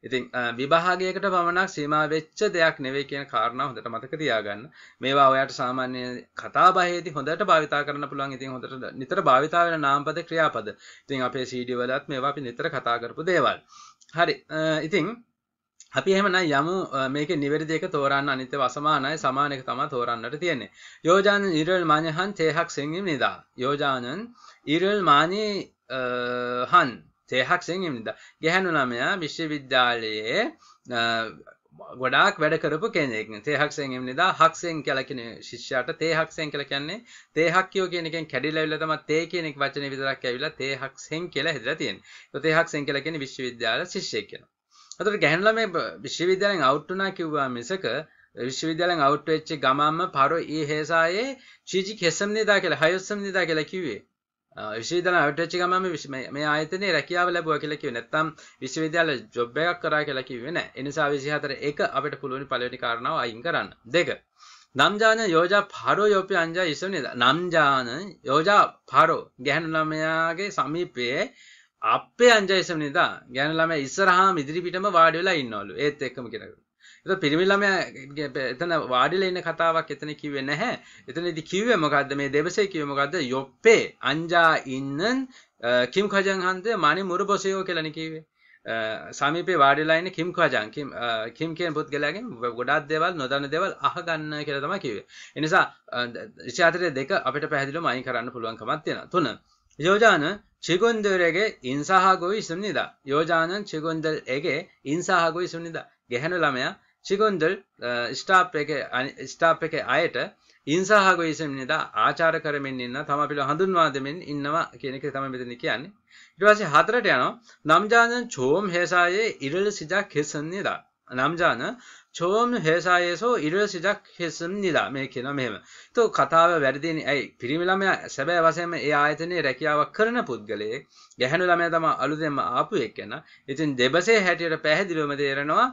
ඉතින් විභාගයකට පමණක් සීමා වෙච්ච දෙයක් නෙවෙයි කියන කාරණා හොඳට මතක තියාගන්න. මේවා ඔයාට සාමාන්‍ය කතාබහේදී හොඳට භාවිතා කරන්න පුළුවන්. ඉතින් හොඳට නිතර භාවිතා වෙන නාමපද ක්‍රියාපද. ඉතින් අපේ CD වලත් මේවා අපි නිතර කතා කරපු දේවල්. හරි. ඉතින් අපි එහෙමනම් යමු මේකේ නිවැරදි එක තෝරන්න අනිත් වසමානයි සමාන එක තමයි තෝරන්නට තියෙන්නේ. යෝජාන ඉරල් මානහන් තේහක් සෙන්ගිම් නිදා. යෝජානන් ඉරල් මානි හන් තේහක් සිංහිමිද ගැහැනු ළමයා විශ්වවිද්‍යාලයේ ගොඩක් වැඩ කරපු කෙනෙක් තේහක්සෙන් එම නිදා හක්සෙන් කලකින ශිෂ්‍යයාට තේහක්සෙන් කල කියන්නේ තේහක්කයෝ කියනකෙන් කැඩිලවිල තම තේ කෙනෙක් වචන විතරක් ඇවිලා තේහක්සෙන් කියලා හදලා තියෙනවා. තේහක්සෙන් කියලා කියන්නේ විශ්වවිද්‍යාල ශිෂ්‍යයෙක් කියනවා. අතට ගැහැණු ළමයි විශ්වවිද්‍යාලෙන් අවුට් වුණා කිව්වා මිසක විශ්වවිද්‍යාලෙන් අවුට් වෙච්ච ගමම්ම පරෝ ඊ හේසායේ චීජි කෙසම් නිදා කියලා හයොස්සම් නිදා කියලා කිව්වේ. විශීදන අටච්චි ගම මේ අතන රැකියාව ලැබුව කියලකිව නැත්තම් විශ්වවිද්‍යාල ජොබ්බයක් කරා කියලකි වෙන එනිසා විසිහතර එක අපට පුළුවනි පලවැනි කාරණාව අයින් කරන්න දෙක නම්ජාන යෝජා පරෝ යෝපය අංජා ඉස්සනද නම්ජාන යෝජා පරෝ ගැහැනු ළමයාගේ සමීපයේ අපේ අංජයිසම නිදා ගැන ළම ඉස්සරහා ඉදිරිපිටම වාඩිවෙලා ඉන්නවලු ඒත් එක්කම කෙනකට එත පිරිමිල්ලම එතන වාඩිල ඉන්න කතාවක් එතන කිව්වේ නැහැ. එතනදී කිව්වේ මොකද්ද මේ දෙවසේ කිව්වේ මොකද්ද? යොප්පේ අංජා ඉන්නන් කිම් කජන් හන්ද මානි මුරුබොසයෝ කියලානේ කිව්වේ. සමීපේ වාඩිලා ඉන්න කිම් කජන් කිම් කිම් කියන පුද්ගලයාගෙන් ගොඩාක් දේවල් නොදන්න දේවල් අහගන්න කියලා තමයි කිව්වේ. ඒ නිසා 24 දෙක අපිට පැහැදිලිවම අයින් කරන්න පුළුවන් කමක් තියෙනවා. තුන 요자는 직원들에게 인사하고 있습니다. 요자는 직원들에게 인사하고 있습니다. 게하는 라면 시건들 스타프에게 아니 스타프에게 아යට 인사하고 있습니다. ආචාර කරමින් ඉන්න තම අපිට හඳුන්වා දෙමින් ඉන්නවා කියන එක තමයි මෙතන කියන්නේ. ඊට පස්සේ හතරට යනවා. 남자는 좀 회사에 일을 시작했습니다. 남자는 처음 회사에서 일을 시작했습니다. මේකන මෙහෙම. તો කතාව වැරදිනේ. ඇයි පිරිමි ළමයා සැබෑ වශයෙන්ම ඒ ආයතනයේ රැකියාවක් කරන පුද්ගලයෙක්. ගැහැණු ළමයා තමයි අලුතෙන්ම ආපු එක්කෙනා. ඉතින් දෙබසේ හැටියට පැහැදිලිවම තේරෙනවා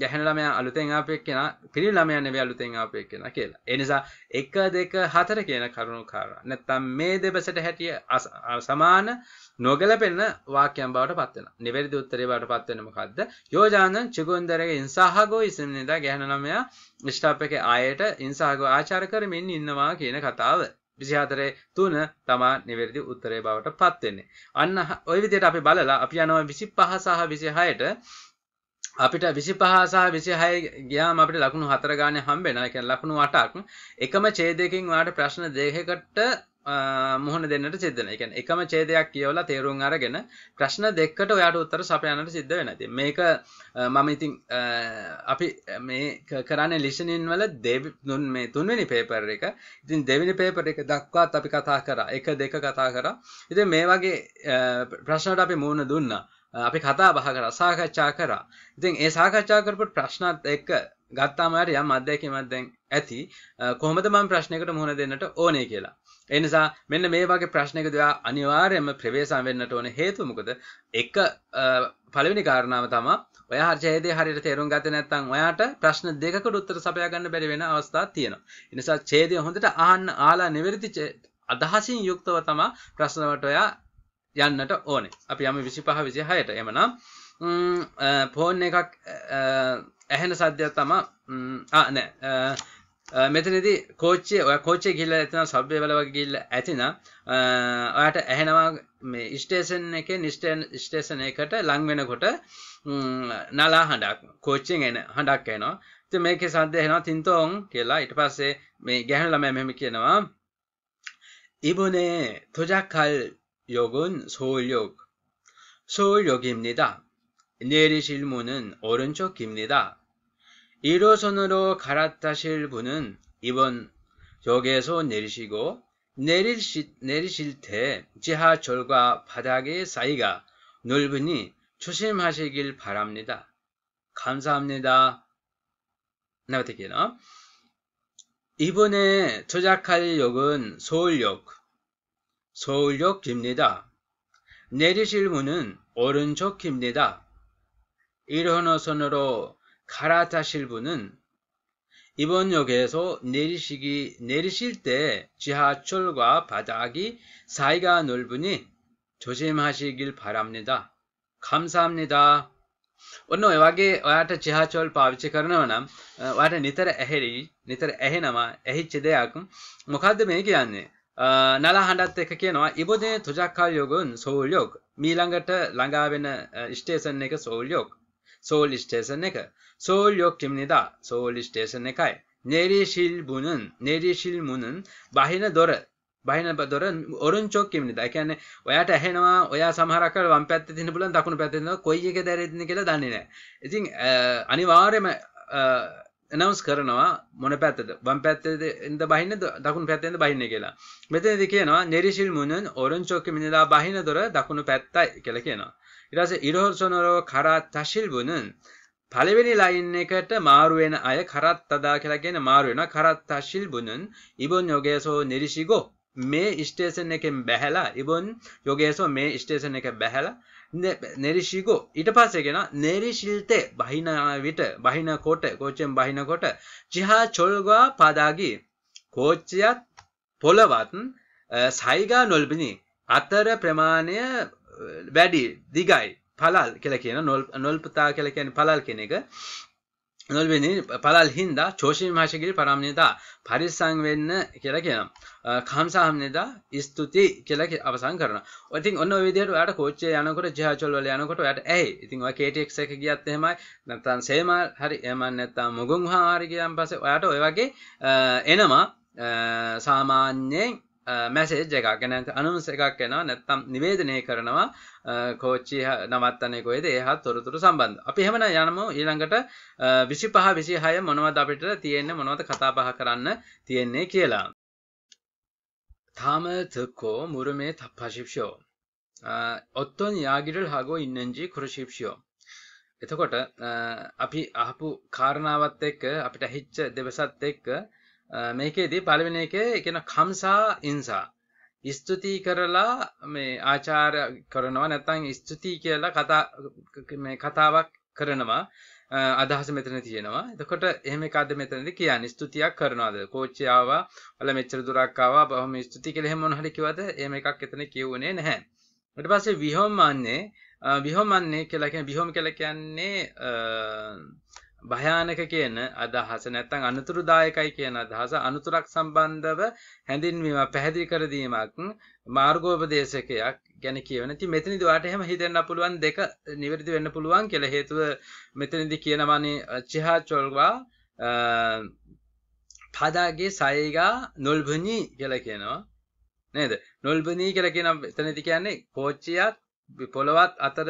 ගැහැණු ළමයා අලුතෙන් ආපු එක්කෙනා පිරිමි ළමයා නෙවෙයි අලුතෙන් ආපු එක්කෙනා කියලා. ඒ නිසා 1 2 4 කියන කරුණු කාරණා. නැත්තම් මේ දෙබසට හැටිය සමාන නොගැලපෙන වාක්‍යයන් බවට පත් වෙනවා. නිවැරදි උත්තරේ බවට පත් වෙන්නේ මොකද්ද? යෝජානං චුගුන්දරගේ ඉන්සහාගෝ ඉසින්නෙදා ගැහන ළමයා ස්ටාප් එකේ ආයෙට ඉන්සහාගෝ ආචාර කරමින් ඉන්නවා කියන කතාව. 24 තුන තමා නිවැරදි උත්තරේ බවට පත් වෙන්නේ. අන්න ওই විදිහට අපි බලලා අපි යනවා 25 සහ 26ට අපිට 25 සහ 26 ගියාම අපිට ලකුණු හතර ගානේ හම්බ වෙනවා. ඒ කියන්නේ ලකුණු 8ක් එකම ඡේදයකින් වාට ප්‍රශ්න දෙකකට මුහුණ දෙන්නට සිද්ධන එක එකම චේදයක් කියවලා තේරුම් අරගෙන ප්‍රශ්න දෙක්කට ඔයාට උත්තර සපයනට සිද්ධ වෙනති මේක මම ඉතින් අපි මේ කරන්න ලිෂණින් වල දෙදුන් මේ තුන්වෙනි පේපර් එක ඉතින් දෙවිනි පේපර් එක දක්වාත් අපි කතා කර එක දෙක කතා කර ඉති මේ වගේ ප්‍රශ්නට අපි මුහුණ දුන්න අපි කතා බහ කර සාකච්ඡා කර ඉතින් ඒ සාකච්ඡා කරපු ප්‍රශ්නත් එක්ක ගත්තාමට යම් අධ්‍යැකීමක් දැන් ඇති කොහොමද මම ප්‍රශ්නයකට මුහුණ දෙන්නට ඕනේ කියලා. ඒ නිසා මෙන්න මේ වගේ ප්‍රශ්නයක දයා අනිවාර්යයෙන්ම ප්‍රවේශම් වෙන්නට ඕනේ හේතුව මොකද? එක පළවෙනි කාරණාව තමයි ඔයා ඡේදය හරියට තේරුම් ගත්තේ නැත්නම් ඔයාට ප්‍රශ්න දෙකකට උත්තර සපයා ගන්න බැරි වෙන අවස්ථා තියෙනවා. ඒ නිසා ඡේදය හොඳට අහන්න ආලා නිවැරදි අදහසින් යුක්තව තමයි ප්‍රශ්න වලට ඔයා යන්නට ඕනේ. අපි යමු 25 26ට. එමනම් ෆෝන් එකක් ඇහෙන සද්‍යයක් තම නෑ මෙතනදි කෝච්චේ ඔය කෝච්චේ ගිල්ල ඇතින සබ්ය වලවගේ ගිල්ල ඇතින ඔයට ඇහෙනවා මේ ස්ටේෂන් එක නිස්ටන් ස්ටේෂන එකට ලංවෙනකොට නලා හඬක් කෝච්චෙන් එන හඬක් එනවා ති මේක සන්දයහෙනවා තින්තෝන් කියලා ඉට පස්සේ මේ ගැහන ළම මෙම කියනවා 이번에 도착할 역은 서울역 서울역입니다. 내리실 문은 오른쪽입니다. 1호선으로 갈아타실 분은 이번 역에서 내리시고 내리시, 내리실 때 지하철과 바닥의 사이가 넓으니 조심하시길 바랍니다. 감사합니다. 나가되게나 이번에 조작할 역은 서울역, 서울역입니다. 내리실 문은 오른쪽입니다. 1호선으로 가라타실 분은 이번역에서 내리시기, 내리실 때 지하철과 바닥이 사이가 넓으니 조심하시길 바랍니다. 감사합니다. ඔන්න ඔය වගේ ඔයාට ජිහාචෝල් පාවිච්චි කරනවා නම් ඔයාට නිතර ඇහෙරි නිතර ඇහෙනවා ඇහිච්ච දෙයක් මොකද්ද මේ කියන්නේ නලා හඬත් එක කියනවා ඉබොදේ තුජක්කා යෝගුන් සෝල්යෝග මීළඟට ළඟා වෙන ස්ටේෂන් එක සෝල්යෝග 서울 스테이션 에 서울역입니다. 서울 스테이션 에 내리실 문은 내리실 문은 마히나 도르 බහින දොරෙන් ඔරන්චොක් කියනද. ඒ කියන්නේ ඔයාට ඇහෙනවා ඔයා සමහරක් වෙලාවට වම් පැත්තේ තියෙන බුලන් දකුණු පැත්තේ තියෙන කොයි එක දැරෙන්නේ කියලා දන්නේ නැහැ. ඉතින් අනිවාර්යයෙන්ම ඇනවුන්ස් කරනවා මොන පැත්තද වම් පැත්තේද ඉඳ බහින්න දකුණු පැත්තේද බහින්න කියලා. මෙතනදී කියනවා නෙරිෂිල් මුනන් ඔරන්චොක් මිනලා බහින දොර දකුණු පැත්තයි කියලා කියනවා. ඊට පස්සේ ඉරෝසොනරෝ කරා තශිල්බුනන් පළවෙනි ලයින් එකට මාරු වෙන අය කරත්තදා කියලා කියන්නේ මාරු වෙනවා කරත්තශිල් බුනන් ඉබොන් යෝගේසෝ නිරිෂිගෝ මේ ස්ටේෂන් එකෙන් බැහැලා ඉබොන් යෝගේසෝ මේ ස්ටේෂන් එක බැහැලා නිරිෂිගෝ ඊට පස්සේ කියනවා නිරිෂිල්තේ බහින විට බහින කොට කෝච්චෙන් බහින කොට ජිහා චොල්ගා පදාගි කෝච්චියත් පොළවත් සයිගා නොල්බිනි අතර ප්‍රමාණය වැඩි දිගයි පලල් කියල කියන නොල් නොල්පතා කල කියන පලල් කෙන එක නොල්වෙනි පලල් හින්දා චෝෂී මාශකිරි පරාමණයතා පරිසං වෙන්න කියලා කියනම් කම්සාහමනෙදා ස්තුති කියල අවසන් කරන ඉතින් ඔන්න විදිට ට කෝච්චේ යනකට ජාචොල්ල යනකොට ඇට ඇයි ඉතින් කටෙක් එක ගියත් එහෙමයි නැතන් සේම හරි එම නැත්තා මුගුම් හාරිකයන් පස ඔයාට ඔය වගේ එනවා සාමාන්‍යයෙන් මැසේජ් එකක් ගැන අනුන්ස එකක් එනවා නැත්තම් නිවේදනය කරනවා කෝච්චි නවත්තනකොයිද ඒහා තොරතුරු සම්බන්ධ අපි හෙමන යනම ඊළඟට විසි පහ විසි හය මොනවද අපිට තියෙන්නේ මොනවද කතාබහ කරන්න තියෙන්නේ කියලා තාම තකෝ මුරුමේ තප්පශිප්ෂෝ ඔත්තොන් යාගිරල් හගෝ ඉන්නජී කුරශිප්ෂියෝ. එතකොට අපි අහපු කාරණාවත් එක්ක අපිට හිච්ච දෙවසත් එක්ක මේකේදී පළවෙන එක එකන කම්සා ඉන්සා ස්තුති කරලා මේ ආචාර කරනවා නැත්තං ස්තුතියි කියලා කතා කතාවක් කරනවා අදහස මෙතන තියෙනවා එතකොට එහෙම එකක්ද මෙතනදී කියන්නේ ස්තුතියක් කරනවාද කෝච්චි ආවා වල මෙච්චර දුරක් ආවා බොහොම ස්තුති කියලා එහෙම මොන හරි කිව්වද එහෙම එකක් එතන කියවුනේ නැහැ ඊට පස්සේ විහොම්මන්නේ විහොම්මන්නේ කියලා කියන්නේ විහොම් කියලා කියන්නේ භයානක කියන අදහස නැත්තං අනතුරුදායකයි කියන අදහස අනතුරක් සම්බන්ධව හැඳින්වීම පැහැදිලි කරදීමක් මාර්ගෝපදේශකයක් ගැන කියවන ති මෙතනිදි වාට එහෙම හිතෙන්න්න පුළුවන් දෙක නිවැරදි වෙන්න පුළුවන් කෙළ හේතුව මෙතනිදි කියනවානේ චිහා චොල්වා පදාගේ සයගා නොල්භනී කියල කියනවා නේද නොල්බනී කලකෙනම් එතනති කියන්නේ කෝච්චියක් පොළොවත් අතර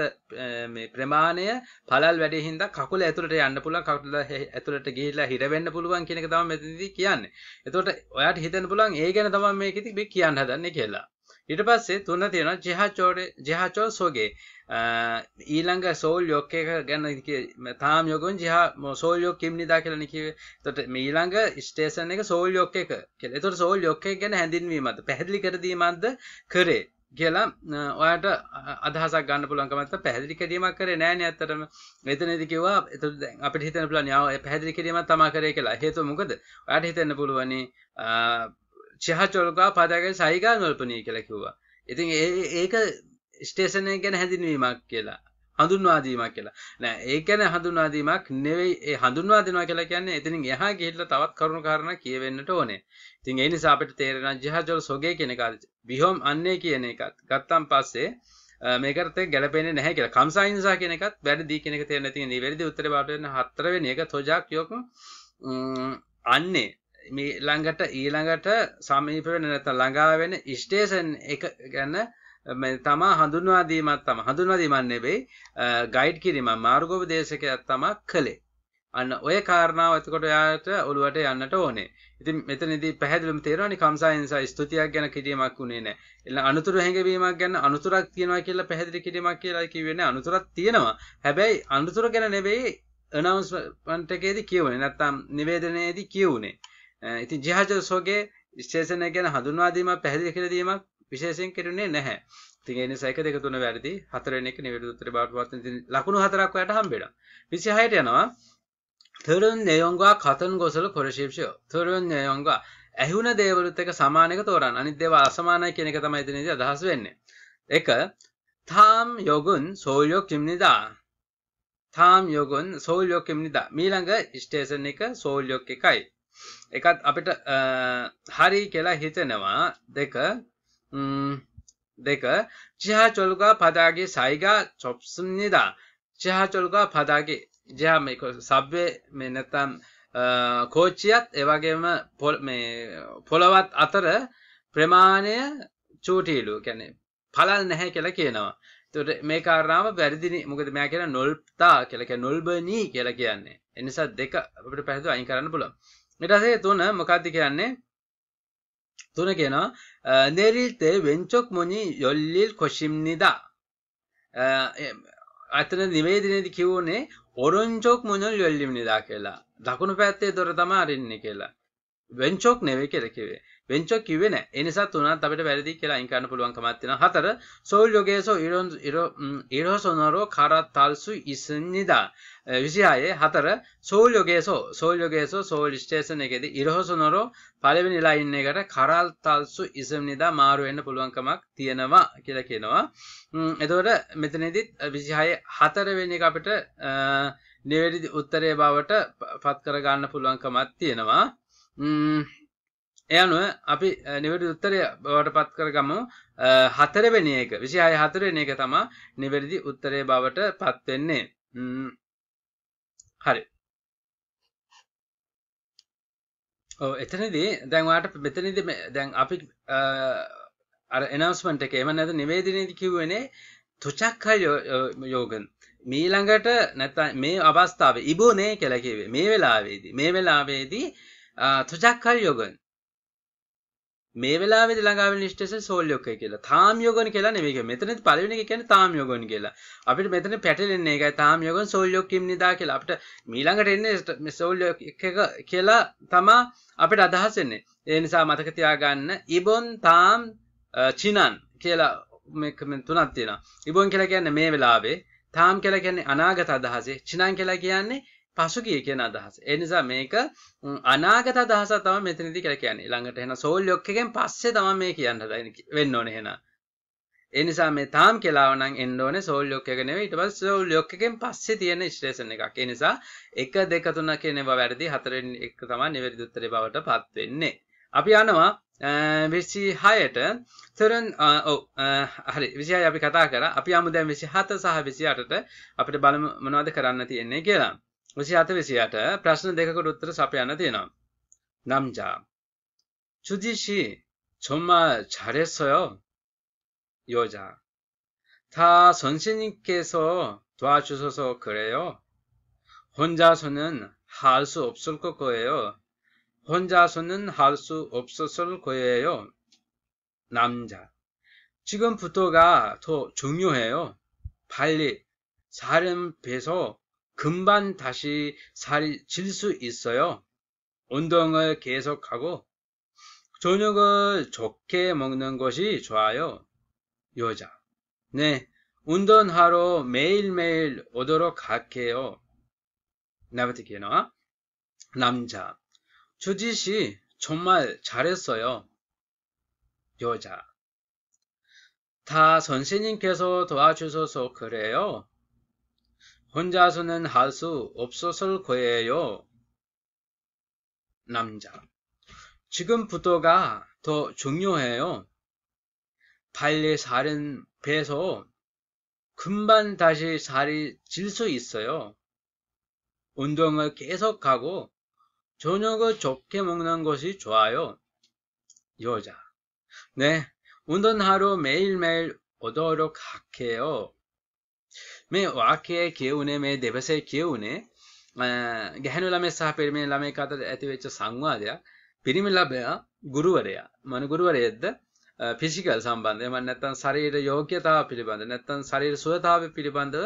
මේ ප්‍රමාණය පළල් වැඩේ හින්දා කකුල ඇතුළට යන්න පුළුවන් කකුල ඇතුළට ගිහිල්ලා හිර වෙන්න පුළුවන් කියන එක තමයි මෙතනදී කියන්නේ. එතකොට ඔයාට හිතෙන්න පුළුවන් ඒ ගැන තමයි මේක ඉතින් කියන්න හදන්නේ කියලා. ඊට පස්සේ තුන තියෙනවා ජෙහාචෝඩේ ජෙහාචෝ සෝගේ ඊළඟ සෝල් යොක් එක ගැන තාම් යොගුන් ජෙහා සෝල් යොක් කිම් නිදා කියලා නිකියේ. එතකොට මේ ඊළඟ ස්ටේෂන් එක සෝල් යොක් එක කියලා. එතකොට සෝල් යොක් එක ගැන හැඳින්වීමක්ද පැහැදිලි කර දීමක්ද කරේ. කියලා ඔයට අදහස ගන්න පුළන්කමත පැදිි කිරීමක් කර නෑන ඇතරම එතනදි කිවා එත අපට හිතන පුල යාව පැදිි කිරීම තමා කරය කියලා හේතු මොකද යට හිතන්න පුළුවනි චිහචොල්කා පදාගේ සයිගා නොල්පනී කියලා කිව්වා ඉතින් ඒක ස්ටේෂනය ගැන හැඳින්වීමක් කියලා හඳුන්වාදීමක් කියලා නෑ ඒකැන හඳුන්වාදීමක් නෙවෙයි ඒ හඳුන්වා දෙනවා කියලා කියන්නේ එතනින් එහා ගිහිල්ලා තවත් කරුණු කාරණා කියවෙන්නට ඕනේ. ඉතින් ඒ නිසා අපිට තේරෙනවා ජහජොල් සොගේ කියන කාරණේ විහොම් අන්නේ කියන එකත් ගත්තාන් පස්සේ මේකට ගැලපෙන්නේ නැහැ කියලා. කම්සායින්සා කියන එකත් වැරදි කියන එක තේරෙන්නේ නැති ඉතින් වැරදි උත්තරේ බාට වෙන හතරවෙනි එක තොජාක් යොක් අන්නේ මේ ළඟට ඊළඟට සමීප වෙන නැත්නම් ළඟා වෙන ස්ටේෂන් එක ගැන තමා හඳුන්වාදීමත් තම හඳුන්වදීමන්නෙබෙයි ගයිඩ් කිරීම මාර්ගෝප දේශකයක් තමා කළේ අන්න ඔය කාරණාව ඇතකොට යායට ඔළුවට යන්නට ඕනේ ඉතින් මෙතනදී පැහැදිලිම තේරෙනවානි කම්සායන්සා ස්තුතියක් ගැන කිරීමක් උනේ නැහැ. එළ අනුතුරු හැඟවීමක් ගැන අනුතුරක් තියනවා කියලා පැහැදිලි කිරීමක් කියලා කිව්වේ නැහැ. අනුතුරක් තියෙනවා. හැබැයි අනුතුර ගැන නෙවෙයි අනවුන්ස්මන්ට් එකේදී කියවුනේ. නැත්තම් නිවේදනයේදී කියවුනේ. ඉතින් ජිහාජ් සෝගේ ස්ටේෂන් එක ගැන හඳුන්වා දීමක් පැහැදිලි කියලා දීමක් විශේෂයෙන් කෙරුණේ නැහැ තිගෙන සැක දෙක තුන වැරදි හතරෙනෙක් නිවිරුදුත්තර බාටවත් ලකුණු හතරක් වැට හම්බෙන විසිහයට යනවා තරුන් නයෝංගවා කතන් ගොසල කොරශිප්ෂයෝ තරුන් නයෝංගවා ඇහුුණ දේවලුත් එක සමානක තෝරන් අනිදේව අසමානය කෙනෙක තමයි තිනද අදහස් වෙන්නේ එක තාම් යොගුන් සෝල්යෝ කිම්නිදා තාම් යොගුන් සෝල්යෝක නිදා මීළඟ ස්ටේෂන් එක සෝල්යෝක එකයි එකත් අපිට හරි කියලා හිතෙනවා දෙක 대가지하철과바닥의사이가좁습니다지하철과바닥이지하메이커사베메나탐 කෝච්චියත් එවගේම පොළොවත් අතර ප්‍රමාණය චූටීලු කැනෙ පලල් නැහැ කියලා කියනවා තුට මේ කාරණාව වැරදිනි මොකද මෙයා කියලා නොල්තා කියලක නොල්බනී කියලා කියන්නේ එනිසා දෙක අපට පැහතු අයින් කරන්න පුළො මිටසේ තුන මොකක්ති කියන්නේ 돈에게는 어, 내릴 때 왼쪽 문이 열릴 것입니다. අතන නිවේදනයේදී කියෝනේ ඔරොන්ජොක් මුණල් වෙල්ලිමනි දා කියලා. දකුණු පැත්තේ දොර තමයි අරින්නේ කියලා. වෙන්චෝක් නෙවේ කෙරකිවේ වෙන්චෝ කිවෙන එනිසා තුනත් අපට වැරදි කියලා අයිකන්න පුළුවන් කමත්තින හතර සෝල් යොගේසෝ ඉරොන් ඉරෝ සොනරෝ කරත් තල්සු ඉසනිදා විසිහායේ හතර සෝල් යොගේසෝ සෝල් යොගේසෝ සෝල් ස්ටේෂන් එකෙද ඉරහොසුනොරෝ පලවෙනි ලයින් එකට කරල් තල්සු ඉසම්නිදා මාරු වෙන්න පුළුවන්කමක් තියෙනවා කියලා කියනවා එතකොට මෙතනදිත් විසිහායේ හතරවෙනි එක අපිට නිවැරදි උත්තරය බවට පත් කරගන්න පුළුවන්කමක් තියෙනවා එයනුව අපි නිවැරදි උත්තරය බවට පත් කරගමු හතරවෙනි එක විසිහය හතරවෙන එක තමා නිවැරදි උත්තරය බවට පත්වෙන්නේ හරි එතනදී දැන්වාට මෙතනද දැන් අපි එනවස්මට එක එම නැද නිවේදිනයද කිව්වනේ තුචක්හල් යෝගන් මීළඟට නැත මේ අවස්ථාව ඉබෝනේ කැලකිවේ මේ වෙලාවේදී මේ වෙලාවේදී තුජක්කල් යොගන් මේ වෙලා ළඟාව නිෂ්ටේෂන් සෝල් යොක්කයි කියලා තාම් යොගන් කියලා නෙමෙයි මෙතන පළවෙනි එක කියන්නේ තාම් යොගන් කියලා අපිට මෙතන පැටලෙන්නේ ඒකයි තාම් යොගන් සෝල් යොක්කින් නිදා කියලා අපිට මීළඟට එන්නේ සෝල් යොක් එක කියලා තමා අපිට අදහස් එන්නේ ඒ නිසා මතක තියාගන්න ඉබොන් තාම් චිනන් කියලා තුනත් තියෙනවා ඉබොන් කියලා කියන්නේ මේ වෙලාවේ තාම් කියලා කියන්නේ අනාගත අදහසේ චිනන් කියලා කියන්නේ පසුගිය කියන අදහස. එනිසා මේක අනාගත අදහස තම මෙතනදි කර කියන්නේ ළඟට එන සෝල් යොක්කෙන් පස්සේ තම මේ කියන්න හදන වෙන්න ඕන එහෙනම්. ඒ නිසා මේ තාම් කියලා නම් එන්න ඕනේ සෝල් යොක් එක නෙවෙයි ඊට පස්සේ සෝල් යොක් එකෙන් පස්සේ තියෙන ඉස්ටේෂන් එකක්. ඒ නිසා 1 2 3 කියන ඒවා වැරදි 4 වෙනි එක තමයි නිවැරදි උත්තරේ බවටපත් වෙන්නේ. අපි යනවා විසි හයට තරන් හරි විසිය අපි කතා කර අපි අමුදැන් විසි හත සහ විසි අටට අපිට බලමනවාද කරන්න තියෙන්නේ කියලා විසි අත ව ි ස 라스는 내가 그 ර ශ ් න දෙකට උත්තර 남자. 주디 씨, 정말 잘했어요. 여자. 다 선생님께서 도와주셔서 그래요. 혼자서는 할 수 없을 거예요. 혼자서는 할 수 없었을 거예요. 남자. 지금부터가 더 중요해요. 빨리 사람 배서 금방 다시 살이 질수 있어요. 운동을 계속하고 저녁을 좋게 먹는 것이 좋아요. 여자. 네. 운동하러 매일매일 오도록 할게요. 나바티케나 남자. 주지씨 정말 잘했어요. 여자. 다 선생님께서 도와주셔서 그래요. 혼자서는 할 수 없었을 거예요. 남자. 지금부터가 더 중요해요. 빨리 살은 배서 금방 다시 살이 질 수 있어요. 운동을 계속하고 저녁을 좋게 먹는 것이 좋아요. 여자. 네, 운동하러 매일매일 오도록 할게요. මේ වාක්‍යය කියවුනේ මේ දෙබසේ කියවුනේ ගැහැනු ළමේ සහ පිරිමි ළමේ අතර ඇතිවෙච්ච සංවාදයක් පිරිමි ළමයා ගුරුවරයා මනුගුරුවරයෙක්ද ෆිසිකල් සම්බන්ධය මන් නැත්තම් ශරීර යෝග්‍යතාව පිළිබඳ නැත්තම් ශරීර සුවතාවය පිළිබඳව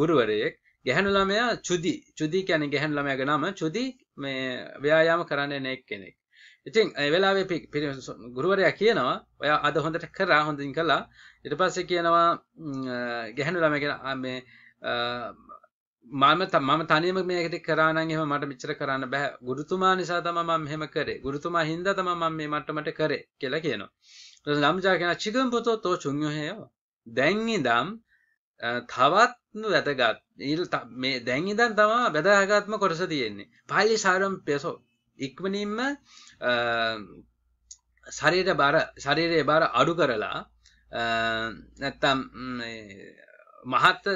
ගුරුවරයෙක් ගැහැණු ළමයා චුදි චුදි කියන්නේ ගැහැණු ළමයාගේ නම චුදි මේ ව්‍යායාම කරන්නේ නැක් කෙනෙක්. ඉතින් ඒ වෙලාවේ ගුරුවරයා කියනවා ඔයා අද හොඳට කරා හොඳින් කළා ඉට පස්සේ කියනවා ගැහැනු ළම කියෙන මේ මම තම තනම මේකට කරන්න එහම මට මිචර කරන්න බැහ ගුරුතුමා නිසා තම මම හෙම කරේ ගුරුතුමා හින්ද තම මම මේ මටමට කරේ කියලා කියනවා ලම්ජා කියෙන චිකම් පොතෝ තෝ චුංයොහයෝ දැන්ගි දම් තවත් වැදගත් ඉල් මේ දැන්ගිදන් තමා බැදහගත්ම කොටස තියෙන්නේ පලි සාරම් පෙසෝ ඉක්මනින්ම සරයට බර ශරීරය බාර අඩු කරලා නැත්තම් මහත්ත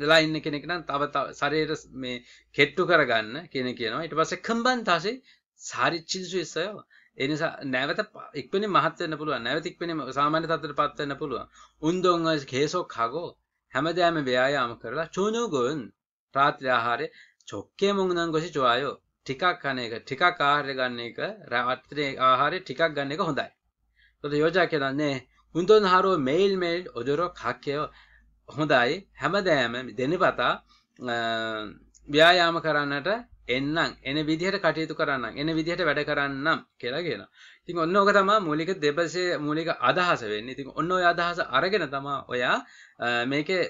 වෙලා ඉන්න කෙනෙක් නම් තව සරයට මේ කෙට්ටු කරගන්න කෙන කියනවා ඉට පස කම්බන් තාසේ සාරිච්චිල්සුය සයව එනිසා නැවත එක්පනි මහත්වන්න පුළුව නැවතික්පෙන සාමාන්‍ය තත්තර පත්වන්න පුළුව උන්දොන්ව කේසොක් හගෝ හැමදෑම ව්‍යයාම කරලා චූනෝගොන් ප්‍රාත්‍ර ආහාරය චොක්කේ මුංනන් ගොසි චවායෝ ටිකක් කන එක ටිකක් ආහාරය ගන්න එක රවත්‍රය ආහාරය ටිකක් ගන්න එක හොඳයි. තොට යෝජා කියලන්නේ උන්තුන්හාරෝ මේල් මේල් ඔජොරෝ කක්කයෝ හොඳයි හැමදෑම දෙනිපතා ව්‍යායාම කරන්නට එන්නම් එන විදිහට කටයුතු කරන්න එන විදිහට වැඩ කරන්නම් කියලාගෙන ඉතින් ඔන්න ඕක තමා මූලික දෙපසේ මූලික අදහස වෙන්න ඉතින් ඔන්න ඔය අදහස අරගෙන තමා ඔයා මේකේ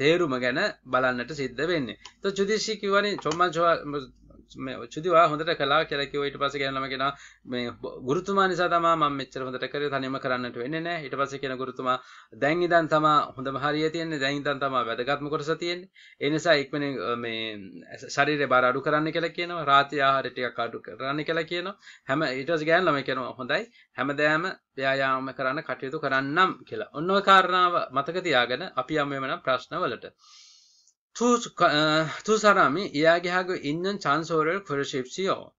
තේරුම ගැන බලන්නට සිද්ධ වෙන්නේ තො චුදිශී කිවනේ චොම්මන් චුදවා හොඳට කලා කෙරකි ඊට පස ගැනම කෙන මේ ගුරුතුමා නිසා තම මෙච්චර හොඳට කර තනිම කරන්නට වෙන්න ඉට පස කියෙන ගුරුතුමා දැන් ඉදන් තම හොඳ හරිය තියන්නේ දැන්තන් තම වැදගත්ම කොරස තියෙන් එනිසා එක්මන මේ ශරීර බාර අඩු කරන්න කල කියන රාති ආහාරටික අඩු කරන්න කලා කියන හැම ඉටස් ගෑන්ලම කෙනවා හොඳයි හැමදෑම ව්‍යයාම කරන්න කටයුතු කරන්නම් කියලා ඔන්නව කාරණාව මතකතියාගෙන අපි අම්මමන ප්‍රශ්නවලට 두, 어, 두 사람이 이야기하고 있는 장소를 고르십시오.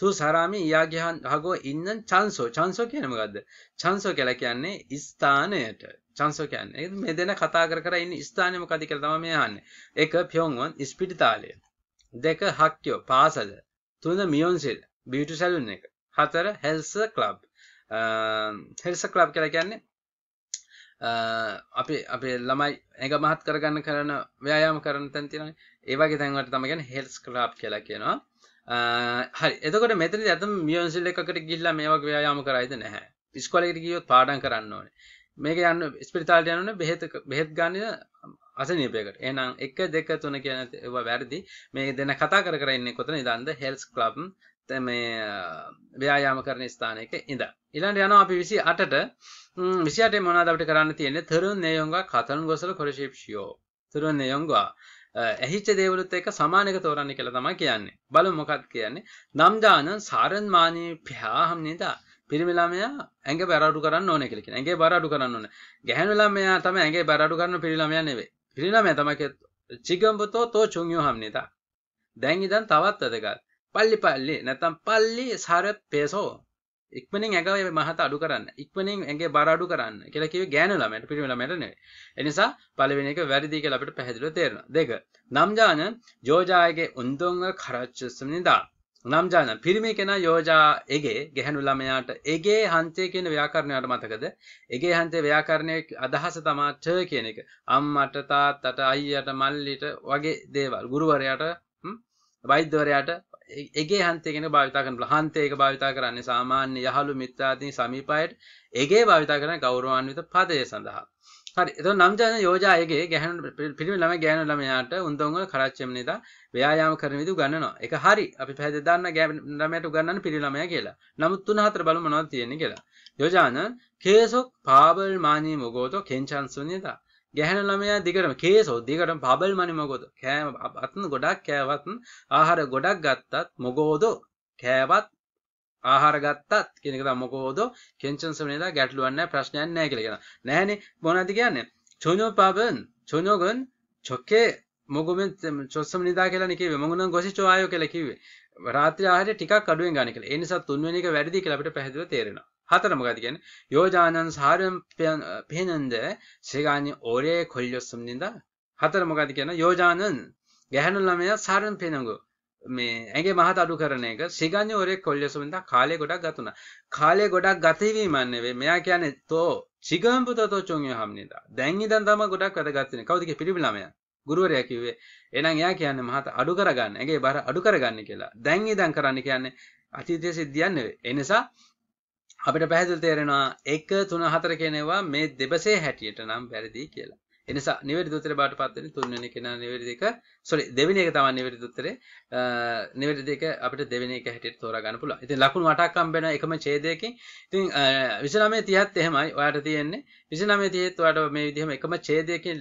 두 사람이 이야기하고 있는 장소, 장소 කියන්නේ මොකද්ද? 장소 කියලා කියන්නේ ස්ථානයට. 장소 කියන්නේ මේ දෙන කතා කර කර ඉන්න ස්ථානය මොකද්ද කියලා තමයි මේ අහන්නේ. එක පියොන්වන් ස්පිටාලය. දෙක හක්කෝ පාසල. තුන මියොන්සිල් බියුටි සැලූන් එක. හතර හෙල්ස් ක්ලබ්. හෙල්ස් ක්ලබ් කියලා කියන්නේ අපි අපේ ළමයි ඇඟ මහත් කරගන්න කරන ව්‍යයාම කරන තැන් තියෙන ඒවාගේ තැන්වට තමගෙන හෙල්ස් ක්‍රාප් කියලා කියනවා හරි එතකොට මෙතන ඇතම මියන්සිල් එකකට ගිල්ල මේවක් ව්‍යයාම කරයිද නැහැ ඉස්කොලට ගියොත් පාඩන් කරන්න ඕනේ මේක යන්න ස්පිරිතාල්ට යන්න බෙහෙත බෙහෙත් ගන්න අසනීපයකට එනම් එක දෙක තුන කියන ඒවා වැරදි මේ දෙන කතා කරන්න කොතන දන්ද හෙල්ස් ලබ් මේ ව්‍යයාම කරන ස්ථානයක ඉඳ. ඉලන්ට යන අපි විසි අටට විසිට මොනාදට කරන්න තියෙන තරුන් නයෝග කතරුන් ගොසල කොරශිප්ෂියෝ තරුන් නයෝංගවා ඇහිච්ච දේවලුත් එක සමානක තෝරන්න කළ තම කියන්නේ බල මොකත් කියන්නේ නම්ජාන සාරන්මානී ප්‍යාහම් නිදා පිරිමිලාමයා ඇගේ බැරඩු කරන්න ඕන කෙලෙක ඇගේ බරඩු කරන්න ඕන ගැහැනුලාමයා තම ඇගේ බරඩු කරන්න පිරිලාමයා නෙවේ පිරිලාමය තමක චිගම්පතෝ තෝ චුංයෝ හම් නිතා දැන් ඉදන් තවත් අදකත් පල්ලි පල්ලි නැතම් පල්ලි සාර පේසෝ ඉක්මනින් ඇඟ මහත අඩු කරන්න ඉක්මනින් ඇගේ බරඩු කරන්න කියලා කිව ගෑනුලමට පිරිමලමටනේ එනිසා පලවෙෙන එක වැරදි කියලා අපට පැහැදිලි තේරෙන දෙක නම්ජාන යෝජායගේ උන්දොංග කරච්චසනිදා නම්ජාන පිරිමි කෙන යෝජා ඒගේ ගැහැනු ළමයාට ඒගේ හන්තේ කියන ව්‍යාකරණයට මතකද ඒගේ හන්තේ ව්‍යාකරණය අදහස තමා ට කියන එක අම්මට තාත්තට අයියට මල්ලිට වගේ දේවල් ගුරුවරයට වෛද්‍යවරයාට ඒගේ හන්තයගෙන භාවිතා කරන හන්තේක භාවිතා කරන්නේ සාමාන්‍ය යහළු මිත්‍රාදී සමීපයට ඒගේ භාවිතා කරන ගෞරවාන්විත පදය සඳහා හරි එතකොට නම්ජන යෝජායගේ ගැහණු පිළිමි ළමයි ගැහණු ළමයාට උන්දොංගල කරච්චම් නේදා ව්‍යායාම කරන විදිහ උගන්වනවා ඒක හරි අපි පැහැදිලි දාන්න ගැහණු ළමයට උගන්වන්න පිළිමි ළමයා කියලා නමුත් තුන හතර බලමු මොනවද තියෙන්නේ කියලා යෝජාන කේසොක් පාබල් මානී මොගෝතෝ කෙන්චන්සුනියදා ගැහැන ළමයා දිගටම කේසෝ දිගටම පබල් මනි මොකොද කෑම අත්න ගොඩක් කෑවත්න් ආහාර ගොඩක් ගත්තත් මොගෝදෝ කෑවත් ආහාර ගත්තත් කෙනෙකත මොකෝද කෙන්චන් සමනේද ගැටලුවන්න ප්‍රශ්නයන් නෑ කළගෙන නෑනේ මොනති කියන්න චොනෝ පබන් චොනෝගන් චොක්කේ මොගමෙන් චොස්සම නිදා කියලා නිකේ මොගුණන් ගොසි චෝයෝ කියලා කිව්වේ රාත්‍රී ආහාරය ටිකක් අඩුවෙන් ගන්න කියලා ඒ නිසා තුන්වෙනි එක වැඩිදී කියලා අපිට පැහැදිලිව තේරෙනවා 하더라 뭐가 되겠네. 여자는 사흘 베는데 시간이 오래 걸렸습니다. 하더라 뭐가 되겠네. 여자는 ගැහැණුළමයා සාරන් පෙනඟු මේ ඇඟේ මහ දඩු කරන එක සිගන්නේ ඔරේ කොල්ලසුන් දා කාලේ ගොඩක් ගත උනා කාලේ ගොඩක් ගත වීමක් නෙවෙයි මෙයා කියන්නේ තෝ සිගම් පුතතෝ චොන්ගේ හැම්නිදා දැන් ඉඳන් තමයි ගොඩක් වැඩගත් වෙන්නේ කවුද කිය පිළිබිලමයා ගුරුවරයා කිව්වේ එහෙනම් එයා කියන්නේ මහත අඩු කරගන්න ඇඟේ බර අඩු කරගන්න කියලා දැන් ඉඳන් කරන්න කියන්නේ අතීතයේ සිද්ධියක් නෙවෙයි ඒ නිසා අපිට පැහැදිල් තේරෙනවා එක තුන හතර කෙනවා මේ දෙබසේ හැටියට නම් වැරදි කියලා. එනිසා නිවැරදි උත්තරේ බාට පත් වෙන තුන්වෙනි කෙනා නිවැරදි එක sorry දෙවෙනි එක තමයි නිවැරදි උත්තරේ. නිවැරදි එක අපිට දෙවෙනි එක හැටියට තෝරා ගන්න පුළුවන්. ඉතින් ලකුණු 8ක් හම්බ වෙන එකම ඡේදයකින්. ඉතින් 29 30ත් එහෙමයි. ඔයාට තියෙන්නේ 29 30ත් ඔයාට මේ විදිහම එකම ඡේදයකින්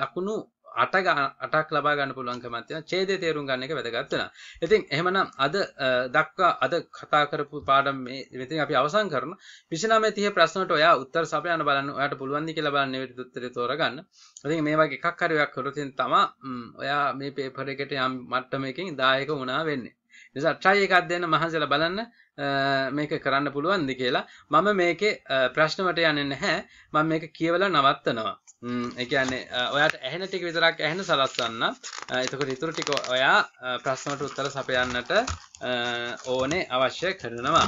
ලකුණු අට අටක් ලබා ගන්න පුළුවන්කමක් තියෙන ඡේදය තේරුම් ගන්න එක වැදගත් වෙනවා. ඉතින් එහෙමනම් අද දක්වා අද කතා කරපු පාඩම් මේ ඉතින් අපි අවසන් කරන 29 ප්‍රශ්නට ඔයා උත්තර සපයන බලන්න ඔයාට පුළුවන් ද කියලා බලන්න විදිහට උත්තරේ තෝරගන්න. ඉතින් මේ වගේ එකක් හරි ඔයා කරොත් තමයි ඔයා මේ පේපර් එකට යම් මට්ටමකින් දායක වුණා වෙන්නේ. නිසා ට්‍රයි එකක් දෙන්න මහන්සල බලන්න මේක කරන්න පුළුවන්ද කියලා මම මේකේ ප්‍රශ්නවට යන්නේ නැහැ මම මේක කියවලා නවත්තනවා එකන්නේ ඔයාට ඇහෙන ටික විතරක් ඇහෙන සලස්වන්න එතකොට ඉතුරු ටික ඔයා ප්‍රශ්නට උත්තර සපයන්නට ඕනේ අවශ්‍ය කරනවා